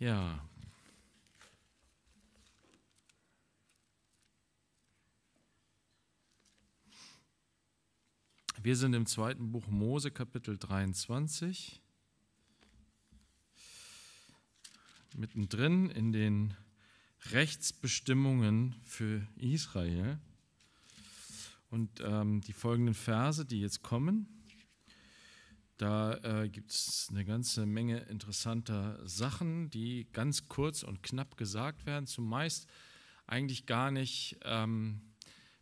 Ja. Wir sind im zweiten Buch Mose, Kapitel 23, mittendrin in den Rechtsbestimmungen für Israel. Und ähm, die folgenden Verse, die jetzt kommen, da äh, gibt es eine ganze Menge interessanter Sachen, die ganz kurz und knapp gesagt werden, zumeist eigentlich gar nicht, ähm,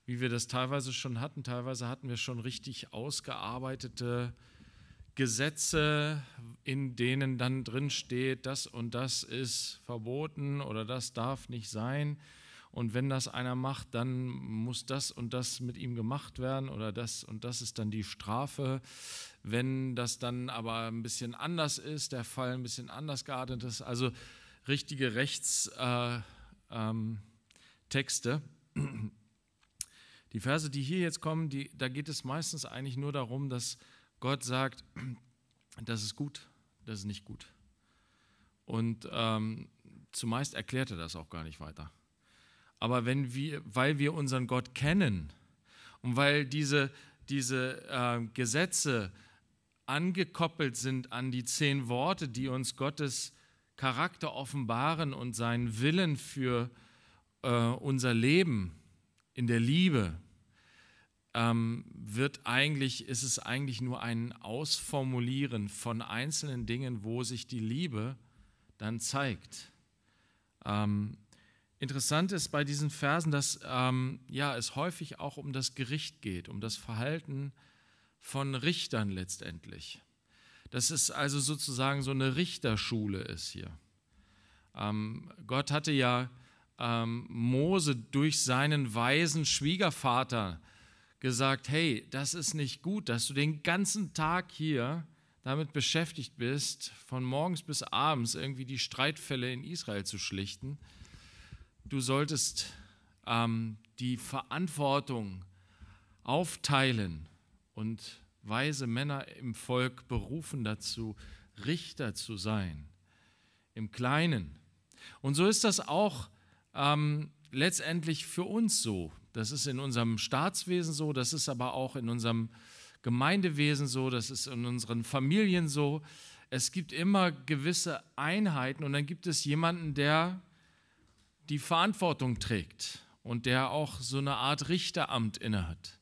wie wir das teilweise schon hatten. Teilweise hatten wir schon richtig ausgearbeitete Gesetze, in denen dann drin steht, das und das ist verboten oder das darf nicht sein. Und wenn das einer macht, dann muss das und das mit ihm gemacht werden oder das und das ist dann die Strafe. Wenn das dann aber ein bisschen anders ist, der Fall ein bisschen anders geartet ist, also richtige Rechtstexte. Äh, ähm, die Verse, die hier jetzt kommen, die, da geht es meistens eigentlich nur darum, dass Gott sagt, das ist gut, das ist nicht gut. Und ähm, zumeist erklärt er das auch gar nicht weiter. Aber wenn wir, weil wir unseren Gott kennen und weil diese, diese äh, Gesetze, angekoppelt sind an die zehn Worte, die uns Gottes Charakter offenbaren und seinen Willen für äh, unser Leben in der Liebe, ähm, wird eigentlich, ist es eigentlich nur ein Ausformulieren von einzelnen Dingen, wo sich die Liebe dann zeigt. Ähm, interessant ist bei diesen Versen, dass ähm, ja, es häufig auch um das Gericht geht, um das Verhalten äh, von Richtern letztendlich. Dass es also sozusagen so eine Richterschule ist hier. Ähm, Gott hatte ja ähm, Mose durch seinen weisen Schwiegervater gesagt, hey, das ist nicht gut, dass du den ganzen Tag hier damit beschäftigt bist, von morgens bis abends irgendwie die Streitfälle in Israel zu schlichten. Du solltest ähm, die Verantwortung aufteilen und weise Männer im Volk berufen dazu, Richter zu sein, im Kleinen. Und so ist das auch ähm, letztendlich für uns so. Das ist in unserem Staatswesen so, das ist aber auch in unserem Gemeindewesen so, das ist in unseren Familien so. Es gibt immer gewisse Einheiten und dann gibt es jemanden, der die Verantwortung trägt und der auch so eine Art Richteramt innehat.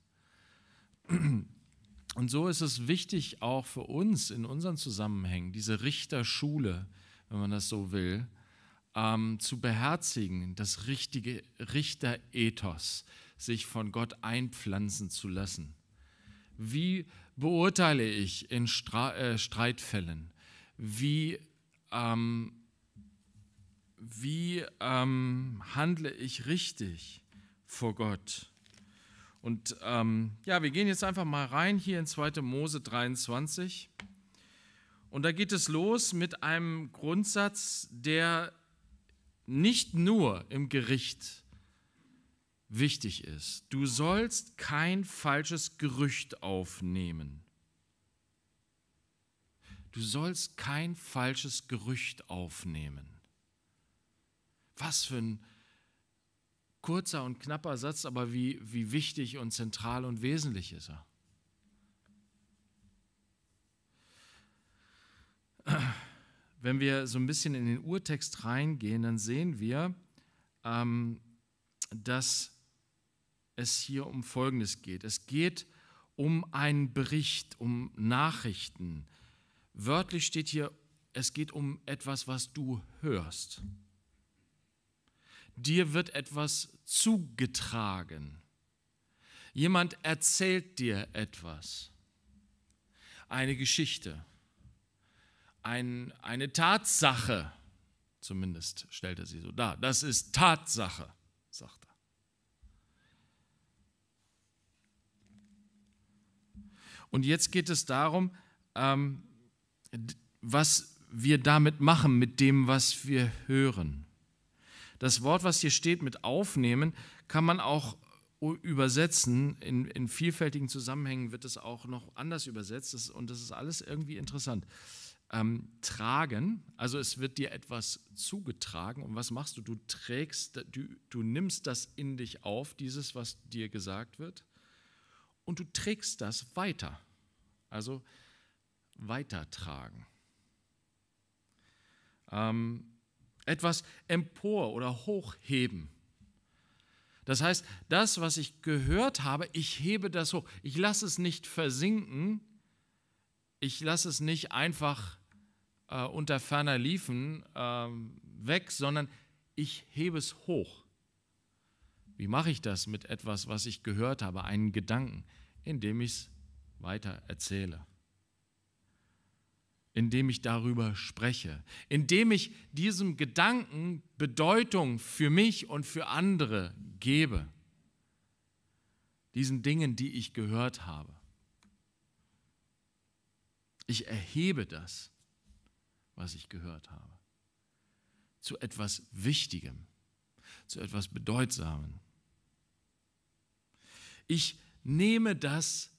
Und so ist es wichtig auch für uns in unseren Zusammenhängen, diese Richterschule, wenn man das so will, ähm, zu beherzigen, das richtige Richterethos, sich von Gott einpflanzen zu lassen. Wie beurteile ich in Stra äh, Streitfällen? Wie, ähm, wie ähm, handle ich richtig vor Gott? Und ähm, ja, wir gehen jetzt einfach mal rein hier in 2. Mose 23. Und da geht es los mit einem Grundsatz, der nicht nur im Gericht wichtig ist. Du sollst kein falsches Gerücht aufnehmen. Du sollst kein falsches Gerücht aufnehmen. Was für ein kurzer und knapper Satz, aber wie, wie wichtig und zentral und wesentlich ist er. Wenn wir so ein bisschen in den Urtext reingehen, dann sehen wir, ähm, dass es hier um Folgendes geht. Es geht um einen Bericht, um Nachrichten. Wörtlich steht hier, es geht um etwas, was du hörst. Dir wird etwas zugetragen. Jemand erzählt dir etwas. Eine Geschichte. Ein, eine Tatsache. Zumindest stellt er sie so dar. Das ist Tatsache, sagt er. Und jetzt geht es darum, ähm, was wir damit machen, mit dem, was wir hören. Das Wort, was hier steht mit aufnehmen, kann man auch übersetzen. In, in vielfältigen Zusammenhängen wird es auch noch anders übersetzt das, und das ist alles irgendwie interessant. Ähm, tragen, also es wird dir etwas zugetragen und was machst du? Du trägst, du, du nimmst das in dich auf, dieses, was dir gesagt wird, und du trägst das weiter. Also weitertragen. Ähm, etwas empor oder hochheben. Das heißt, das, was ich gehört habe, ich hebe das hoch. Ich lasse es nicht versinken. Ich lasse es nicht einfach äh, unter ferner Liefen äh, weg, sondern ich hebe es hoch. Wie mache ich das mit etwas, was ich gehört habe, einen Gedanken, indem ich es weiter erzähle? indem ich darüber spreche, indem ich diesem Gedanken Bedeutung für mich und für andere gebe, diesen Dingen, die ich gehört habe. Ich erhebe das, was ich gehört habe, zu etwas Wichtigem, zu etwas Bedeutsamen. Ich nehme das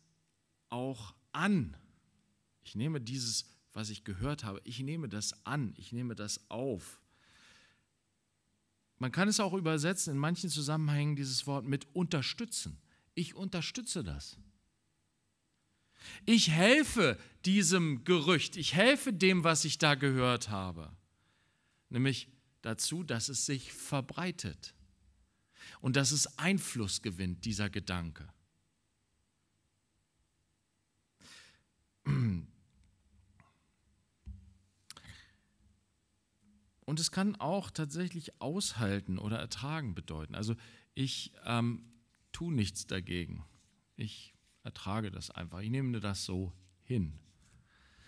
auch an. Ich nehme dieses was ich gehört habe. Ich nehme das an, ich nehme das auf. Man kann es auch übersetzen in manchen Zusammenhängen dieses Wort mit unterstützen. Ich unterstütze das. Ich helfe diesem Gerücht, ich helfe dem, was ich da gehört habe, nämlich dazu, dass es sich verbreitet und dass es Einfluss gewinnt, dieser Gedanke. Und es kann auch tatsächlich aushalten oder ertragen bedeuten. Also ich ähm, tue nichts dagegen. Ich ertrage das einfach. Ich nehme das so hin.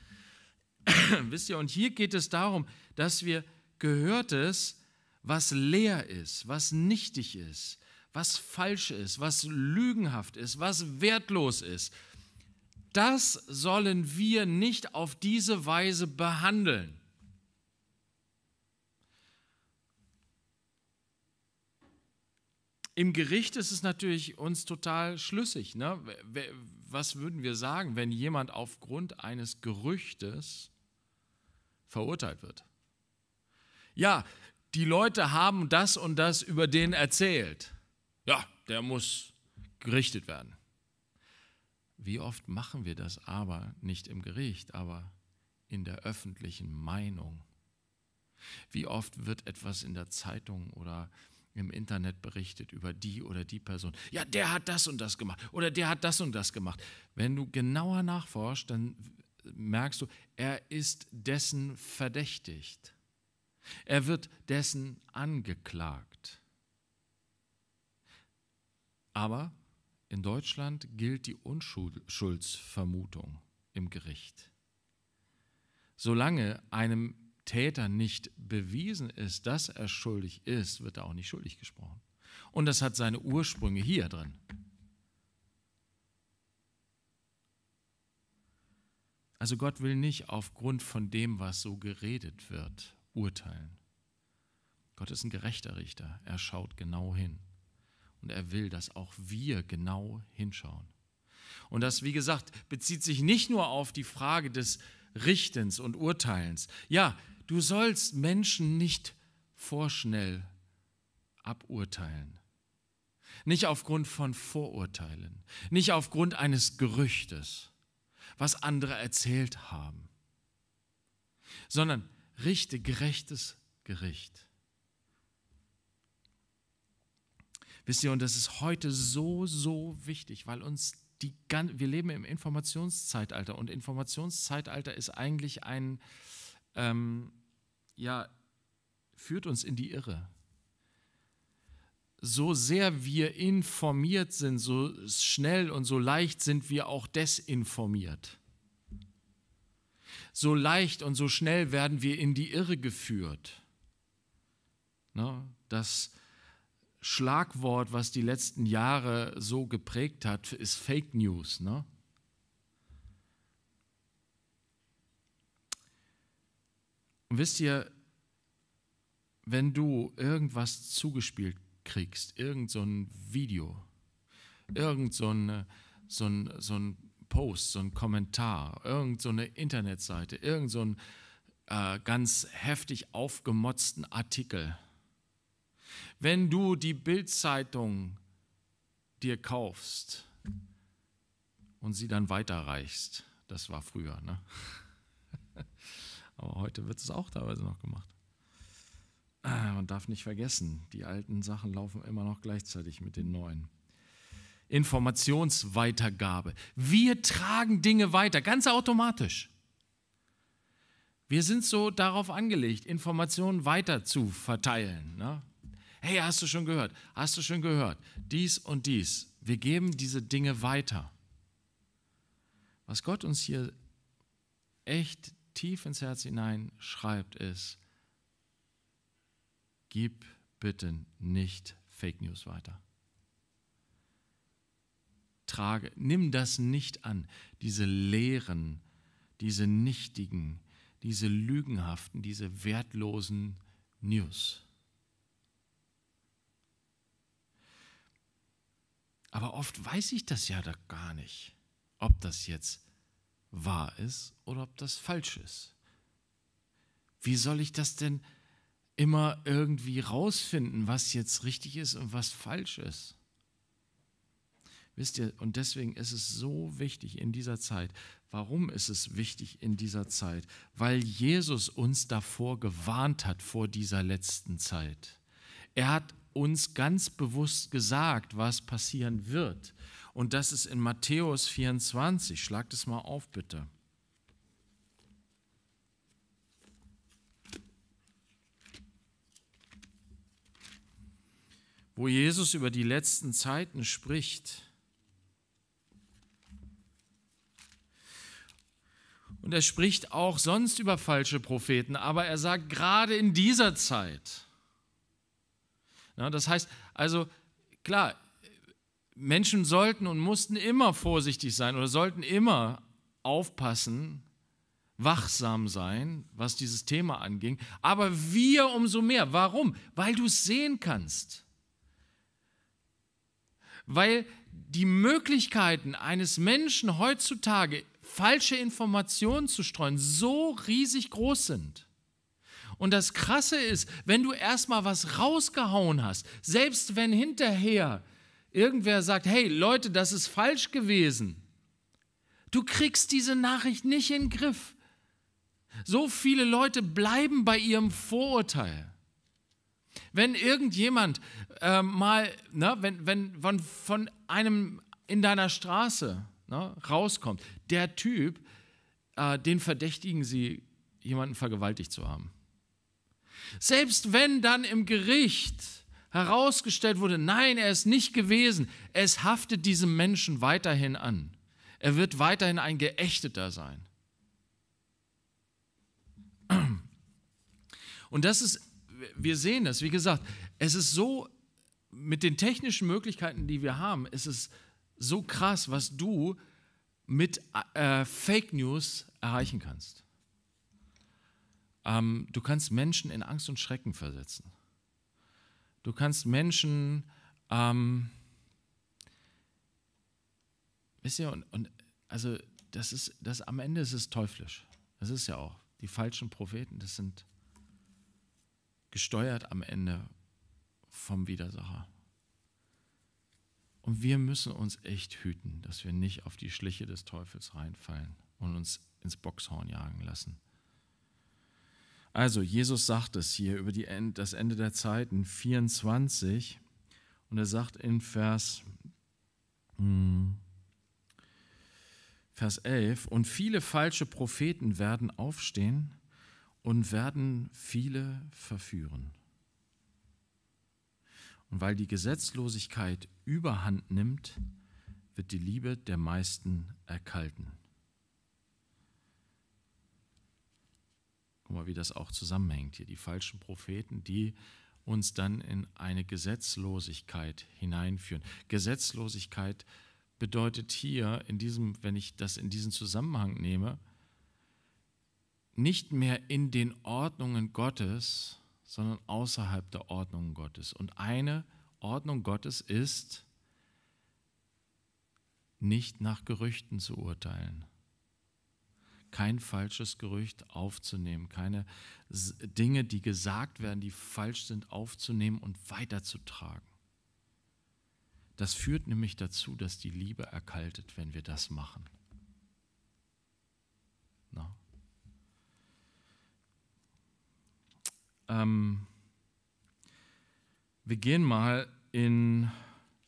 Wisst ihr, und hier geht es darum, dass wir Gehörtes, was leer ist, was nichtig ist, was falsch ist, was lügenhaft ist, was wertlos ist, das sollen wir nicht auf diese Weise behandeln. Im Gericht ist es natürlich uns total schlüssig. Ne? Was würden wir sagen, wenn jemand aufgrund eines Gerüchtes verurteilt wird? Ja, die Leute haben das und das über den erzählt. Ja, der muss gerichtet werden. Wie oft machen wir das aber nicht im Gericht, aber in der öffentlichen Meinung? Wie oft wird etwas in der Zeitung oder im Internet berichtet über die oder die Person. Ja, der hat das und das gemacht oder der hat das und das gemacht. Wenn du genauer nachforschst, dann merkst du, er ist dessen verdächtigt. Er wird dessen angeklagt. Aber in Deutschland gilt die Unschuldsvermutung im Gericht. Solange einem Täter nicht bewiesen ist, dass er schuldig ist, wird er auch nicht schuldig gesprochen. Und das hat seine Ursprünge hier drin. Also Gott will nicht aufgrund von dem, was so geredet wird, urteilen. Gott ist ein gerechter Richter. Er schaut genau hin. Und er will, dass auch wir genau hinschauen. Und das, wie gesagt, bezieht sich nicht nur auf die Frage des Richtens und Urteilens. Ja, Du sollst Menschen nicht vorschnell aburteilen. Nicht aufgrund von Vorurteilen, nicht aufgrund eines Gerüchtes, was andere erzählt haben, sondern richte gerechtes Gericht. Wisst ihr, und das ist heute so, so wichtig, weil uns die wir leben im Informationszeitalter und Informationszeitalter ist eigentlich ein, ähm, ja, führt uns in die Irre. So sehr wir informiert sind, so schnell und so leicht sind wir auch desinformiert. So leicht und so schnell werden wir in die Irre geführt. Ne? Das Schlagwort, was die letzten Jahre so geprägt hat, ist Fake News. Ne? Und wisst ihr, wenn du irgendwas zugespielt kriegst, irgend so ein Video, irgend so ein, so ein, so ein Post, so ein Kommentar, irgend so eine Internetseite, irgend so ein äh, ganz heftig aufgemotzten Artikel. Wenn du die Bildzeitung dir kaufst und sie dann weiterreichst, das war früher, ne? Aber heute wird es auch teilweise noch gemacht. Ah, man darf nicht vergessen, die alten Sachen laufen immer noch gleichzeitig mit den neuen. Informationsweitergabe. Wir tragen Dinge weiter, ganz automatisch. Wir sind so darauf angelegt, Informationen weiter zu verteilen. Ne? Hey, hast du schon gehört? Hast du schon gehört? Dies und dies. Wir geben diese Dinge weiter. Was Gott uns hier echt tief ins Herz hinein schreibt, ist, gib bitte nicht Fake News weiter. Trage, nimm das nicht an, diese leeren, diese nichtigen, diese lügenhaften, diese wertlosen News. Aber oft weiß ich das ja da gar nicht, ob das jetzt wahr ist oder ob das falsch ist. Wie soll ich das denn immer irgendwie rausfinden, was jetzt richtig ist und was falsch ist? Wisst ihr, und deswegen ist es so wichtig in dieser Zeit. Warum ist es wichtig in dieser Zeit? Weil Jesus uns davor gewarnt hat, vor dieser letzten Zeit. Er hat uns ganz bewusst gesagt, was passieren wird. Und das ist in Matthäus 24. Schlag das mal auf, bitte. Wo Jesus über die letzten Zeiten spricht. Und er spricht auch sonst über falsche Propheten, aber er sagt gerade in dieser Zeit. Ja, das heißt, also klar, Menschen sollten und mussten immer vorsichtig sein oder sollten immer aufpassen, wachsam sein, was dieses Thema anging. Aber wir umso mehr. Warum? Weil du es sehen kannst. Weil die Möglichkeiten eines Menschen heutzutage, falsche Informationen zu streuen, so riesig groß sind. Und das Krasse ist, wenn du erstmal was rausgehauen hast, selbst wenn hinterher irgendwer sagt, hey Leute, das ist falsch gewesen. Du kriegst diese Nachricht nicht in den Griff. So viele Leute bleiben bei ihrem Vorurteil. Wenn irgendjemand äh, mal, ne, wenn, wenn von, von einem in deiner Straße ne, rauskommt, der Typ, äh, den verdächtigen sie, jemanden vergewaltigt zu haben. Selbst wenn dann im Gericht herausgestellt wurde, nein, er ist nicht gewesen. Es haftet diesem Menschen weiterhin an. Er wird weiterhin ein Geächteter sein. Und das ist, wir sehen das, wie gesagt, es ist so, mit den technischen Möglichkeiten, die wir haben, es ist so krass, was du mit äh, Fake News erreichen kannst. Ähm, du kannst Menschen in Angst und Schrecken versetzen. Du kannst Menschen, ähm, wisst ihr, und, und also das ist, das am Ende ist es teuflisch. Das ist ja auch. Die falschen Propheten, das sind gesteuert am Ende vom Widersacher. Und wir müssen uns echt hüten, dass wir nicht auf die Schliche des Teufels reinfallen und uns ins Boxhorn jagen lassen. Also, Jesus sagt es hier über die, das Ende der Zeiten 24 und er sagt in Vers, hm, Vers 11, und viele falsche Propheten werden aufstehen und werden viele verführen. Und weil die Gesetzlosigkeit überhand nimmt, wird die Liebe der meisten erkalten. Guck mal, wie das auch zusammenhängt hier. Die falschen Propheten, die uns dann in eine Gesetzlosigkeit hineinführen. Gesetzlosigkeit bedeutet hier, in diesem, wenn ich das in diesen Zusammenhang nehme, nicht mehr in den Ordnungen Gottes, sondern außerhalb der Ordnungen Gottes. Und eine Ordnung Gottes ist, nicht nach Gerüchten zu urteilen kein falsches Gerücht aufzunehmen, keine Dinge, die gesagt werden, die falsch sind, aufzunehmen und weiterzutragen. Das führt nämlich dazu, dass die Liebe erkaltet, wenn wir das machen. Na? Ähm, wir gehen mal in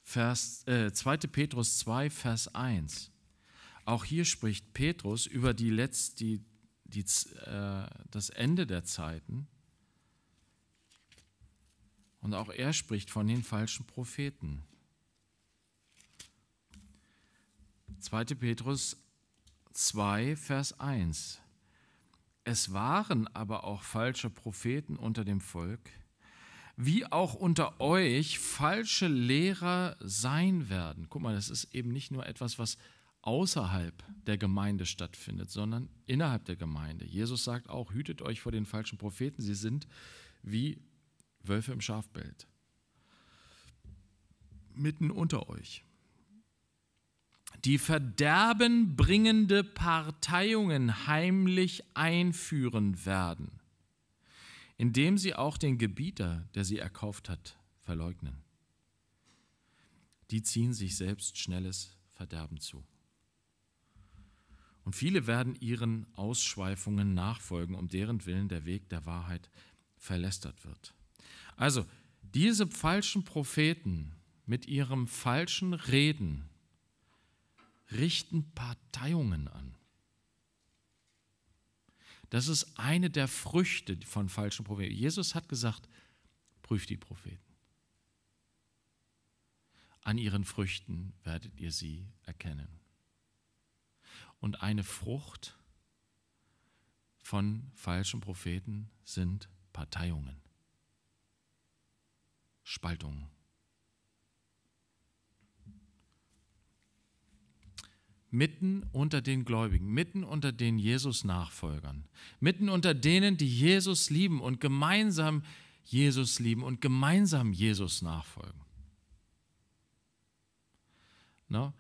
Vers, äh, 2. Petrus 2, Vers 1. Auch hier spricht Petrus über die Letz-, die, die, äh, das Ende der Zeiten. Und auch er spricht von den falschen Propheten. 2. Petrus 2, Vers 1. Es waren aber auch falsche Propheten unter dem Volk, wie auch unter euch falsche Lehrer sein werden. Guck mal, das ist eben nicht nur etwas, was außerhalb der Gemeinde stattfindet, sondern innerhalb der Gemeinde. Jesus sagt auch, hütet euch vor den falschen Propheten, sie sind wie Wölfe im Schafbild, mitten unter euch. Die verderbenbringende Parteiungen heimlich einführen werden, indem sie auch den Gebieter, der sie erkauft hat, verleugnen. Die ziehen sich selbst schnelles Verderben zu. Und viele werden ihren Ausschweifungen nachfolgen, um deren Willen der Weg der Wahrheit verlästert wird. Also, diese falschen Propheten mit ihrem falschen Reden richten Parteiungen an. Das ist eine der Früchte von falschen Propheten. Jesus hat gesagt, prüft die Propheten. An ihren Früchten werdet ihr sie erkennen und eine Frucht von falschen Propheten sind Parteiungen, Spaltungen. Mitten unter den Gläubigen, mitten unter den Jesus-Nachfolgern, mitten unter denen, die Jesus lieben und gemeinsam Jesus lieben und gemeinsam Jesus nachfolgen. No? Ne?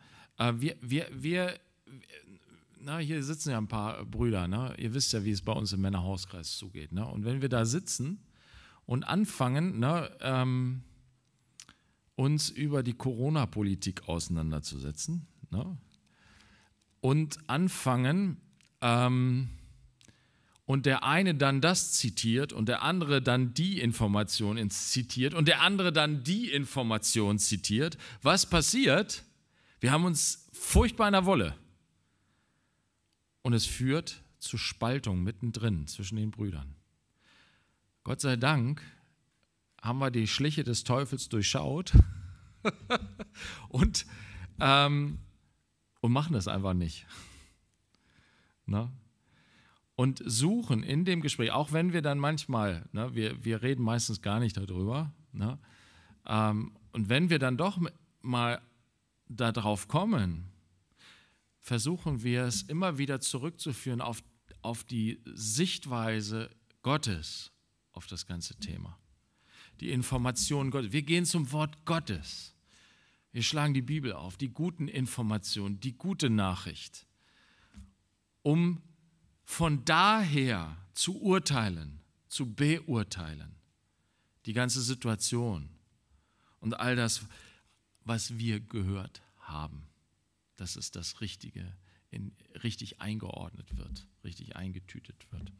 Äh, wir, wir, wir, na, hier sitzen ja ein paar Brüder, ne? ihr wisst ja, wie es bei uns im Männerhauskreis zugeht. Ne? Und wenn wir da sitzen und anfangen, ne, ähm, uns über die Corona-Politik auseinanderzusetzen ne? und anfangen, ähm, und der eine dann das zitiert und der andere dann die Information zitiert und der andere dann die Information zitiert, was passiert? Wir haben uns furchtbar in der Wolle. Und es führt zu Spaltung mittendrin zwischen den Brüdern. Gott sei Dank haben wir die Schliche des Teufels durchschaut und, ähm, und machen das einfach nicht. Na? Ne? Und suchen in dem Gespräch, auch wenn wir dann manchmal, ne, wir, wir reden meistens gar nicht darüber, ne, ähm, und wenn wir dann doch mal darauf kommen, versuchen wir es immer wieder zurückzuführen auf, auf die Sichtweise Gottes auf das ganze Thema. Die Informationen Gottes. Wir gehen zum Wort Gottes. Wir schlagen die Bibel auf, die guten Informationen, die gute Nachricht, um von daher zu urteilen, zu beurteilen, die ganze Situation und all das, was wir gehört haben dass es das Richtige in, richtig eingeordnet wird, richtig eingetütet wird.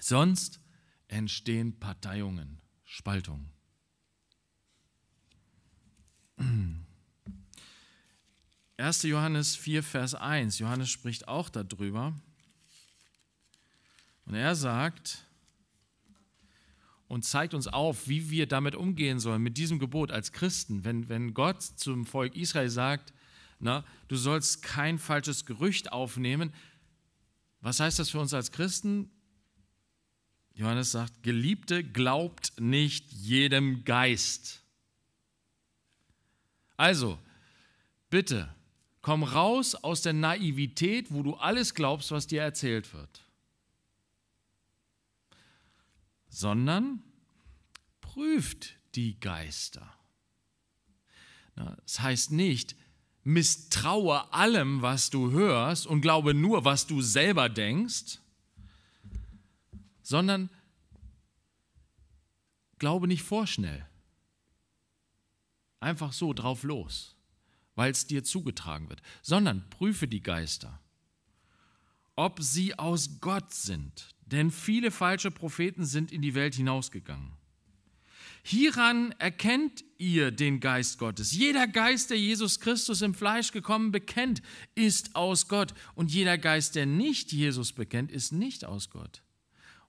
Sonst entstehen Parteiungen, Spaltungen. Hm. 1. Johannes 4, Vers 1. Johannes spricht auch darüber. Und er sagt und zeigt uns auf, wie wir damit umgehen sollen, mit diesem Gebot als Christen. Wenn, wenn Gott zum Volk Israel sagt, na, ne? du sollst kein falsches Gerücht aufnehmen. Was heißt das für uns als Christen? Johannes sagt, Geliebte, glaubt nicht jedem Geist. Also, bitte, komm raus aus der Naivität, wo du alles glaubst, was dir erzählt wird, sondern prüft die Geister. Das heißt nicht, misstraue allem, was du hörst und glaube nur, was du selber denkst, sondern glaube nicht vorschnell. Einfach so drauf los, weil es dir zugetragen wird, sondern prüfe die Geister, ob sie aus Gott sind. Denn viele falsche Propheten sind in die Welt hinausgegangen. Hieran erkennt ihr den Geist Gottes. Jeder Geist, der Jesus Christus im Fleisch gekommen bekennt, ist aus Gott. Und jeder Geist, der nicht Jesus bekennt, ist nicht aus Gott.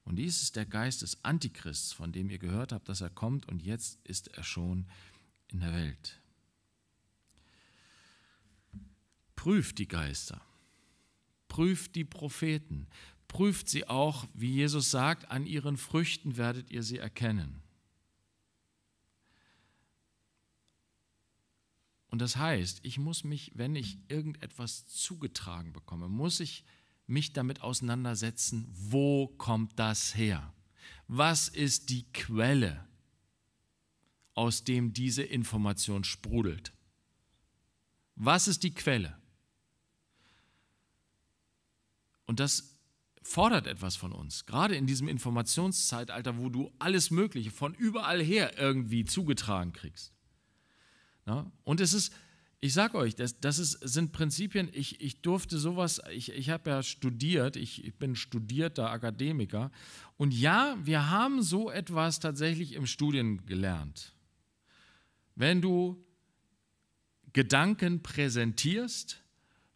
Und dies ist der Geist des Antichrists, von dem ihr gehört habt, dass er kommt und jetzt ist er schon in der Welt. Prüft die Geister, prüft die Propheten, prüft sie auch, wie Jesus sagt, an ihren Früchten werdet ihr sie erkennen. Und das heißt, ich muss mich, wenn ich irgendetwas zugetragen bekomme, muss ich mich damit auseinandersetzen, wo kommt das her? Was ist die Quelle, aus dem diese Information sprudelt? Was ist die Quelle? Und das fordert etwas von uns, gerade in diesem Informationszeitalter, wo du alles Mögliche von überall her irgendwie zugetragen kriegst. Ja? Ne? Und es ist, ich sage euch, das, das ist, sind Prinzipien, ich, ich durfte sowas, ich, ich habe ja studiert, ich, ich bin studierter Akademiker. Und ja, wir haben so etwas tatsächlich im Studien gelernt. Wenn du Gedanken präsentierst,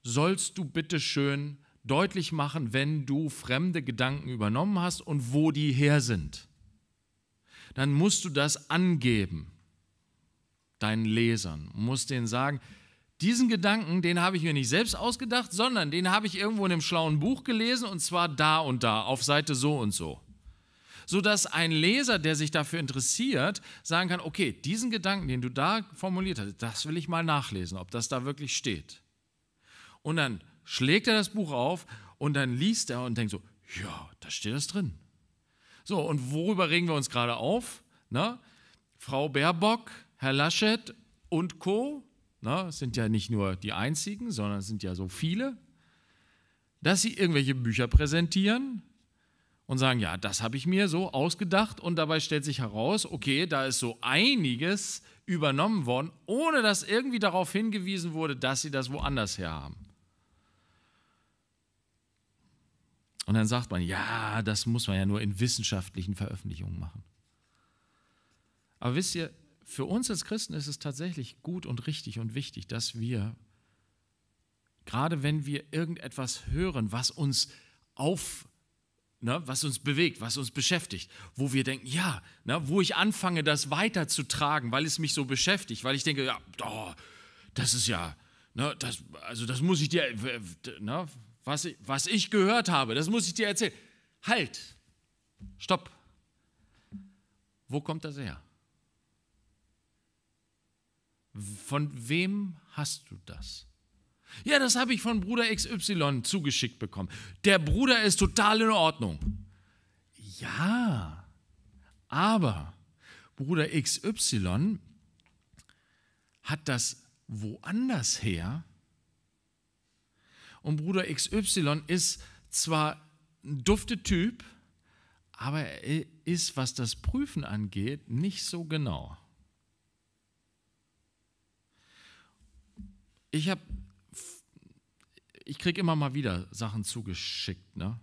sollst du bitte schön deutlich machen, wenn du fremde Gedanken übernommen hast und wo die her sind. Dann musst du das angeben deinen Lesern und musst denen sagen, diesen Gedanken, den habe ich mir nicht selbst ausgedacht, sondern den habe ich irgendwo in einem schlauen Buch gelesen und zwar da und da, auf Seite so und so. Sodass ein Leser, der sich dafür interessiert, sagen kann, okay, diesen Gedanken, den du da formuliert hast, das will ich mal nachlesen, ob das da wirklich steht. Und dann schlägt er das Buch auf und dann liest er und denkt so, ja, da steht das drin. So, und worüber regen wir uns gerade auf? Na, Frau Baerbock, Herr Laschet und Co., na, sind ja nicht nur die einzigen, sondern es sind ja so viele, dass sie irgendwelche Bücher präsentieren und sagen, ja, das habe ich mir so ausgedacht und dabei stellt sich heraus, okay, da ist so einiges übernommen worden, ohne dass irgendwie darauf hingewiesen wurde, dass sie das woanders her haben. Und dann sagt man, ja, das muss man ja nur in wissenschaftlichen Veröffentlichungen machen. Aber wisst ihr, für uns als Christen ist es tatsächlich gut und richtig und wichtig, dass wir, gerade wenn wir irgendetwas hören, was uns auf, ne, was uns bewegt, was uns beschäftigt, wo wir denken, ja, ne, wo ich anfange, das weiterzutragen, weil es mich so beschäftigt, weil ich denke, ja, oh, das ist ja, ne, das, also das muss ich dir, ne, was, ich, was ich gehört habe, das muss ich dir erzählen. Halt, stopp. Wo kommt das her? Von wem hast du das? Ja, das habe ich von Bruder XY zugeschickt bekommen. Der Bruder ist total in Ordnung. Ja, aber Bruder XY hat das woanders her. Und Bruder XY ist zwar ein dufte Typ, aber er ist, was das Prüfen angeht, nicht so genau. ich habe, ich kriege immer mal wieder Sachen zugeschickt, ne?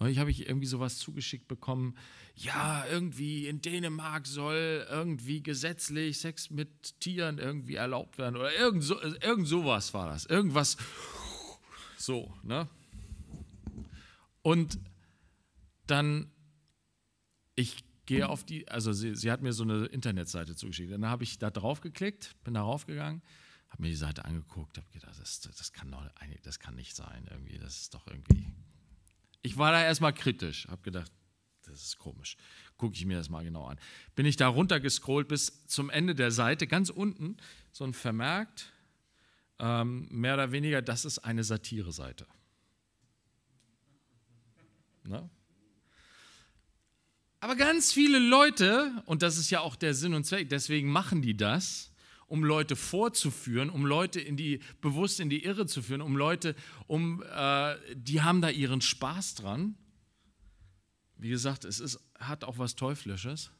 Neulich habe ich irgendwie sowas zugeschickt bekommen. Ja, irgendwie in Dänemark soll irgendwie gesetzlich Sex mit Tieren irgendwie erlaubt werden. Oder irgend, so, irgend sowas war das. Irgendwas. So, ne? Und dann, ich gehe auf die, also sie, sie hat mir so eine Internetseite zugeschickt. Dann habe ich da drauf geklickt, bin da raufgegangen. gegangen habe mir die Seite angeguckt, habe gedacht, das, das, kann doch, das kann nicht sein irgendwie, das ist doch irgendwie. Ich war da erstmal kritisch, habe gedacht, das ist komisch. Gucke ich mir das mal genau an. Bin ich da runtergescrollt bis zum Ende der Seite, ganz unten, so ein Vermerkt, ähm, mehr oder weniger, das ist eine Satire-Seite. Ne? Aber ganz viele Leute, und das ist ja auch der Sinn und Zweck, deswegen machen die das, um Leute vorzuführen, um Leute in die, bewusst in die Irre zu führen, um Leute, um, äh, die haben da ihren Spaß dran. Wie gesagt, es ist, hat auch was Teuflisches.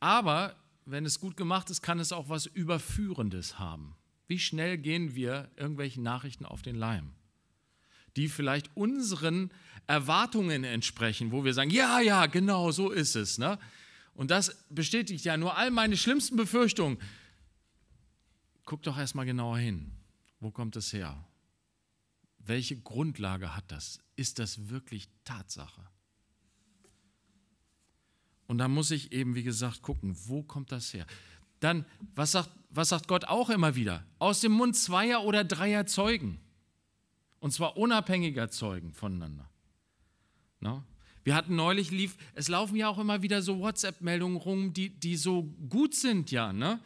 Aber wenn es gut gemacht ist, kann es auch was Überführendes haben. Wie schnell gehen wir irgendwelchen Nachrichten auf den Leim, die vielleicht unseren Erwartungen entsprechen, wo wir sagen, ja, ja, genau, so ist es. Ne? Und das bestätigt ja nur all meine schlimmsten Befürchtungen guck doch erstmal genauer hin. Wo kommt es her? Welche Grundlage hat das? Ist das wirklich Tatsache? Und da muss ich eben, wie gesagt, gucken, wo kommt das her? Dann, was sagt, was sagt Gott auch immer wieder? Aus dem Mund zweier oder dreier Zeugen. Und zwar unabhängiger Zeugen voneinander. No? Ne? Wir hatten neulich, lief, es laufen ja auch immer wieder so WhatsApp-Meldungen rum, die, die so gut sind, ja. Ne?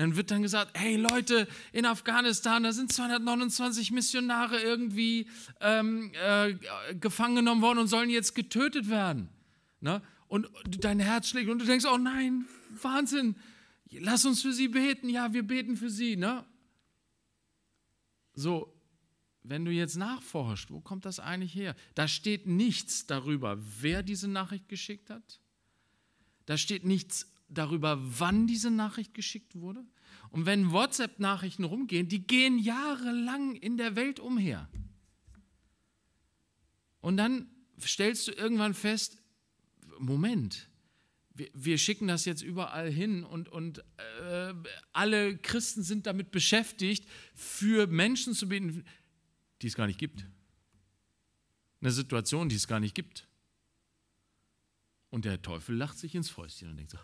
dann wird dann gesagt, hey Leute, in Afghanistan, da sind 229 Missionare irgendwie ähm, äh, gefangen genommen worden und sollen jetzt getötet werden. Ne? Und dein Herz schlägt und du denkst, oh nein, Wahnsinn, lass uns für sie beten. Ja, wir beten für sie. Ne? So, wenn du jetzt nachforscht, wo kommt das eigentlich her? Da steht nichts darüber, wer diese Nachricht geschickt hat. Da steht nichts darüber, wann diese Nachricht geschickt wurde. Und wenn WhatsApp-Nachrichten rumgehen, die gehen jahrelang in der Welt umher. Und dann stellst du irgendwann fest, Moment, wir, wir schicken das jetzt überall hin und, und äh, alle Christen sind damit beschäftigt, für Menschen zu beten, die es gar nicht gibt. Eine Situation, die es gar nicht gibt. Und der Teufel lacht sich ins Fäustchen und denkt so,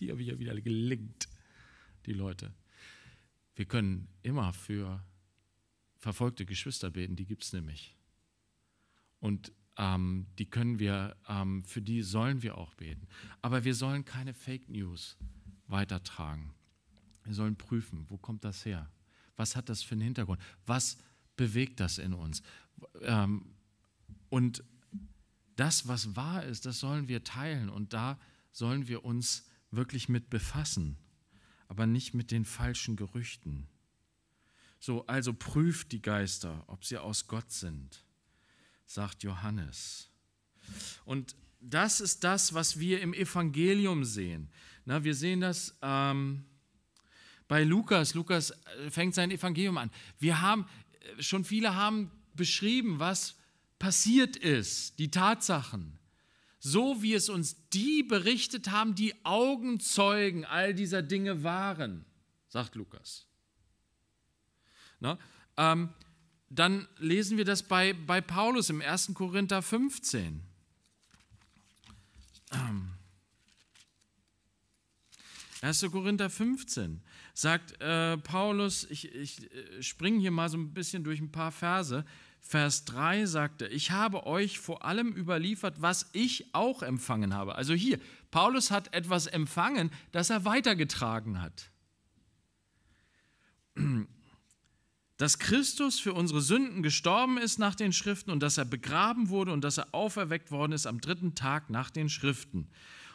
die habe ich ja wieder gelingt, die Leute. Wir können immer für verfolgte Geschwister beten, die gibt es nämlich. Und ähm, die können wir, ähm, für die sollen wir auch beten. Aber wir sollen keine Fake News weitertragen. Wir sollen prüfen, wo kommt das her? Was hat das für einen Hintergrund? Was bewegt das in uns? Ähm, und das, was wahr ist, das sollen wir teilen und da sollen wir uns wirklich mit befassen, aber nicht mit den falschen Gerüchten. So, also prüft die Geister, ob sie aus Gott sind, sagt Johannes. Und das ist das, was wir im Evangelium sehen. Na, wir sehen das ähm, bei Lukas. Lukas äh, fängt sein Evangelium an. Wir haben, äh, schon viele haben beschrieben, was passiert ist, die Tatsachen so wie es uns die berichtet haben, die Augenzeugen all dieser Dinge waren, sagt Lukas. Na, ähm, dann lesen wir das bei, bei Paulus im 1. Korinther 15. Ähm. 1. Korinther 15 sagt äh, Paulus, ich, ich äh, springe hier mal so ein bisschen durch ein paar Verse, Vers 3 sagte, ich habe euch vor allem überliefert, was ich auch empfangen habe. Also hier, Paulus hat etwas empfangen, das er weitergetragen hat. Dass Christus für unsere Sünden gestorben ist nach den Schriften und dass er begraben wurde und dass er auferweckt worden ist am dritten Tag nach den Schriften.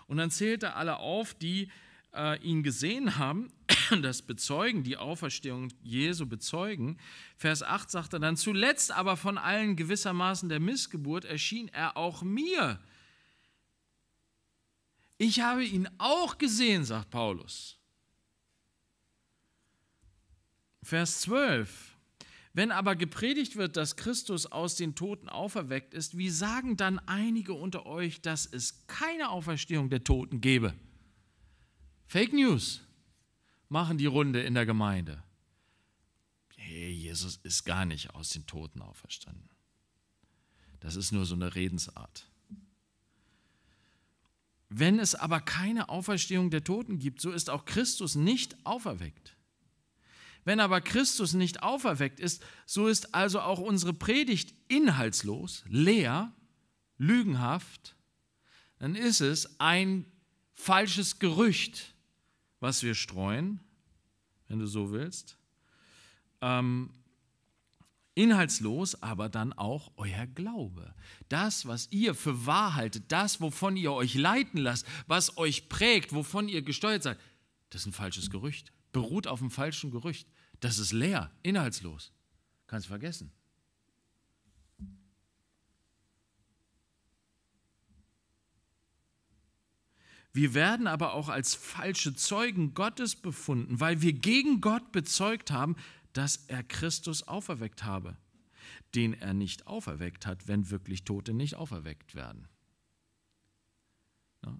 Und dann zählt er alle auf, die äh, ihn gesehen haben, das bezeugen, die Auferstehung Jesu bezeugen. Vers 8 sagt er dann, zuletzt aber von allen gewissermaßen der Missgeburt erschien er auch mir. Ich habe ihn auch gesehen, sagt Paulus. Vers 12. Wenn aber gepredigt wird, dass Christus aus den Toten auferweckt ist, wie sagen dann einige unter euch, dass es keine Auferstehung der Toten gebe? Fake News machen die Runde in der Gemeinde. Hey, Jesus ist gar nicht aus den Toten auferstanden. Das ist nur so eine Redensart. Wenn es aber keine Auferstehung der Toten gibt, so ist auch Christus nicht auferweckt. Wenn aber Christus nicht auferweckt ist, so ist also auch unsere Predigt inhaltslos, leer, lügenhaft, dann ist es ein falsches Gerücht was wir streuen, wenn du so willst. Ähm, inhaltslos, aber dann auch euer Glaube. Das, was ihr für wahr haltet, das, wovon ihr euch leiten lasst, was euch prägt, wovon ihr gesteuert seid, das ist ein falsches Gerücht. Beruht auf einem falschen Gerücht. Das ist leer, inhaltslos. Kannst vergessen. Wir werden aber auch als falsche Zeugen Gottes befunden, weil wir gegen Gott bezeugt haben, dass er Christus auferweckt habe, den er nicht auferweckt hat, wenn wirklich Tote nicht auferweckt werden.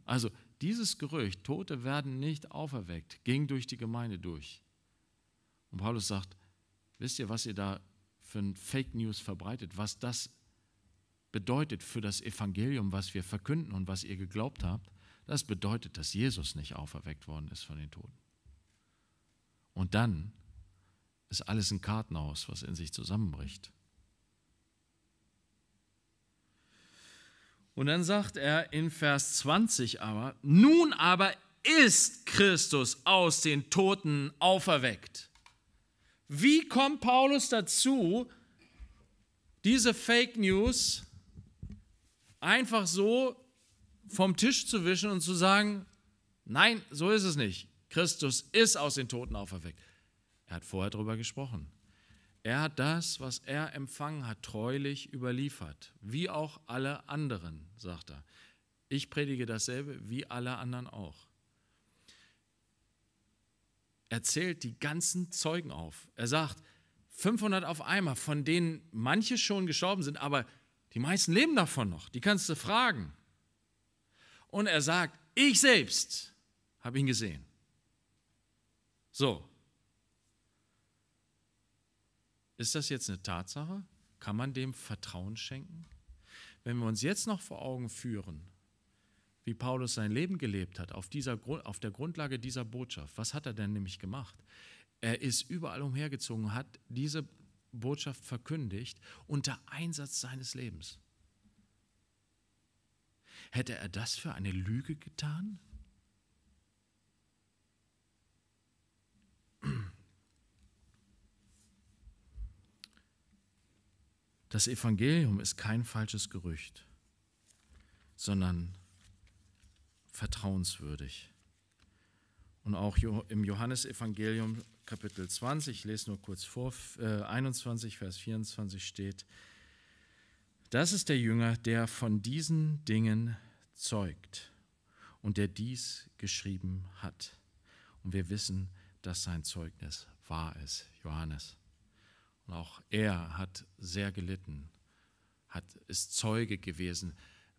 Also dieses Gerücht, Tote werden nicht auferweckt, ging durch die Gemeinde durch. Und Paulus sagt, wisst ihr, was ihr da für ein Fake News verbreitet, was das bedeutet für das Evangelium, was wir verkünden und was ihr geglaubt habt? Das bedeutet, dass Jesus nicht auferweckt worden ist von den Toten. Und dann ist alles ein Kartenhaus, was in sich zusammenbricht. Und dann sagt er in Vers 20 aber, nun aber ist Christus aus den Toten auferweckt. Wie kommt Paulus dazu, diese Fake News einfach so vom Tisch zu wischen und zu sagen, nein, so ist es nicht. Christus ist aus den Toten auferweckt. Er hat vorher darüber gesprochen. Er hat das, was er empfangen hat, treulich überliefert, wie auch alle anderen, sagt er. Ich predige dasselbe wie alle anderen auch. Er zählt die ganzen Zeugen auf. Er sagt, 500 auf einmal, von denen manche schon gestorben sind, aber die meisten leben davon noch. Die kannst du fragen und er sagt, ich selbst habe ihn gesehen. So. Ist das jetzt eine Tatsache? Kann man dem Vertrauen schenken? Wenn wir uns jetzt noch vor Augen führen, wie Paulus sein Leben gelebt hat, auf, dieser, auf der Grundlage dieser Botschaft, was hat er denn nämlich gemacht? Er ist überall umhergezogen, hat diese Botschaft verkündigt unter Einsatz seines Lebens. Hätte er das für eine Lüge getan? Das Evangelium ist kein falsches Gerücht, sondern vertrauenswürdig. Und auch im Johannesevangelium Kapitel 20, ich lese nur kurz vor, 21, äh, Vers 24 steht, das ist der Jünger, der von diesen Dingen zeugt und der dies geschrieben hat. Und wir wissen, dass sein Zeugnis wahr ist, Johannes. Und auch er hat sehr gelitten, hat, ist Zeuge gewesen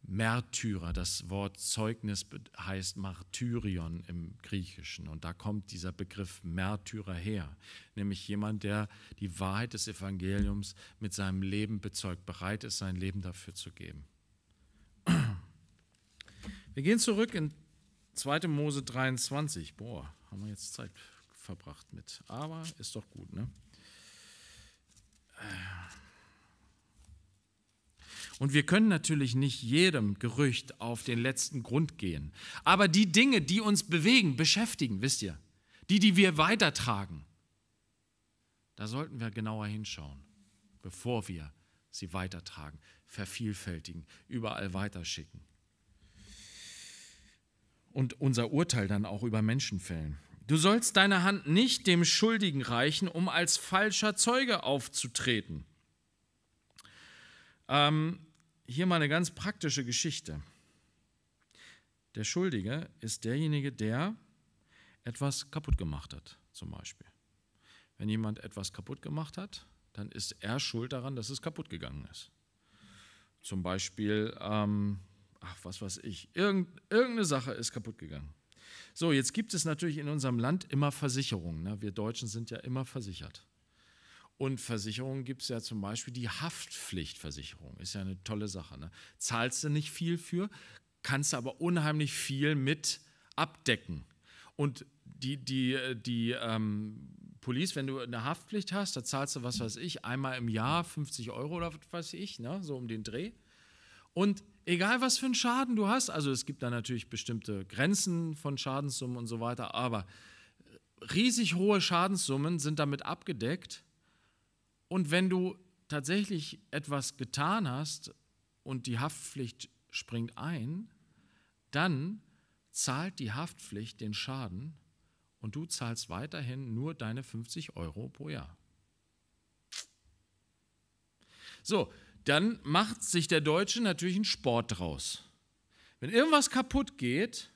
Märtyrer. Das Wort Zeugnis heißt Martyrion im Griechischen. Und da kommt dieser Begriff Märtyrer her, nämlich jemand, der die Wahrheit des Evangeliums mit seinem Leben bezeugt, bereit ist, sein Leben dafür zu geben. Wir gehen zurück in 2. Mose 23. Boah, haben wir jetzt Zeit verbracht mit. Aber ist doch gut, ne? Äh. Und wir können natürlich nicht jedem Gerücht auf den letzten Grund gehen. Aber die Dinge, die uns bewegen, beschäftigen, wisst ihr, die, die wir weitertragen, da sollten wir genauer hinschauen, bevor wir sie weitertragen, vervielfältigen, überall weiterschicken. Und unser Urteil dann auch über Menschen fällen. Du sollst deine Hand nicht dem Schuldigen reichen, um als falscher Zeuge aufzutreten. Ähm, hier mal eine ganz praktische Geschichte. Der Schuldige ist derjenige, der etwas kaputt gemacht hat, zum Beispiel. Wenn jemand etwas kaputt gemacht hat, dann ist er schuld daran, dass es kaputt gegangen ist. Zum Beispiel, ähm, ach, was weiß ich, irgendeine Sache ist kaputt gegangen. So, jetzt gibt es natürlich in unserem Land immer Versicherungen. Ne? Wir Deutschen sind ja immer versichert. Und Versicherungen gibt es ja zum Beispiel die Haftpflichtversicherung. Ist ja eine tolle Sache. Ne? Zahlst du nicht viel für, kannst aber unheimlich viel mit abdecken. Und die, die, die ähm, Police, wenn du eine Haftpflicht hast, da zahlst du, was weiß ich, einmal im Jahr 50 Euro oder was weiß ich, ne? so um den Dreh. Und egal, was für einen Schaden du hast, also es gibt da natürlich bestimmte Grenzen von Schadenssummen und so weiter, aber riesig hohe Schadenssummen sind damit abgedeckt und wenn du tatsächlich etwas getan hast und die Haftpflicht springt ein, dann zahlt die Haftpflicht den Schaden und du zahlst weiterhin nur deine 50 Euro pro Jahr. So, dann macht sich der Deutsche natürlich einen Sport draus. Wenn irgendwas kaputt geht,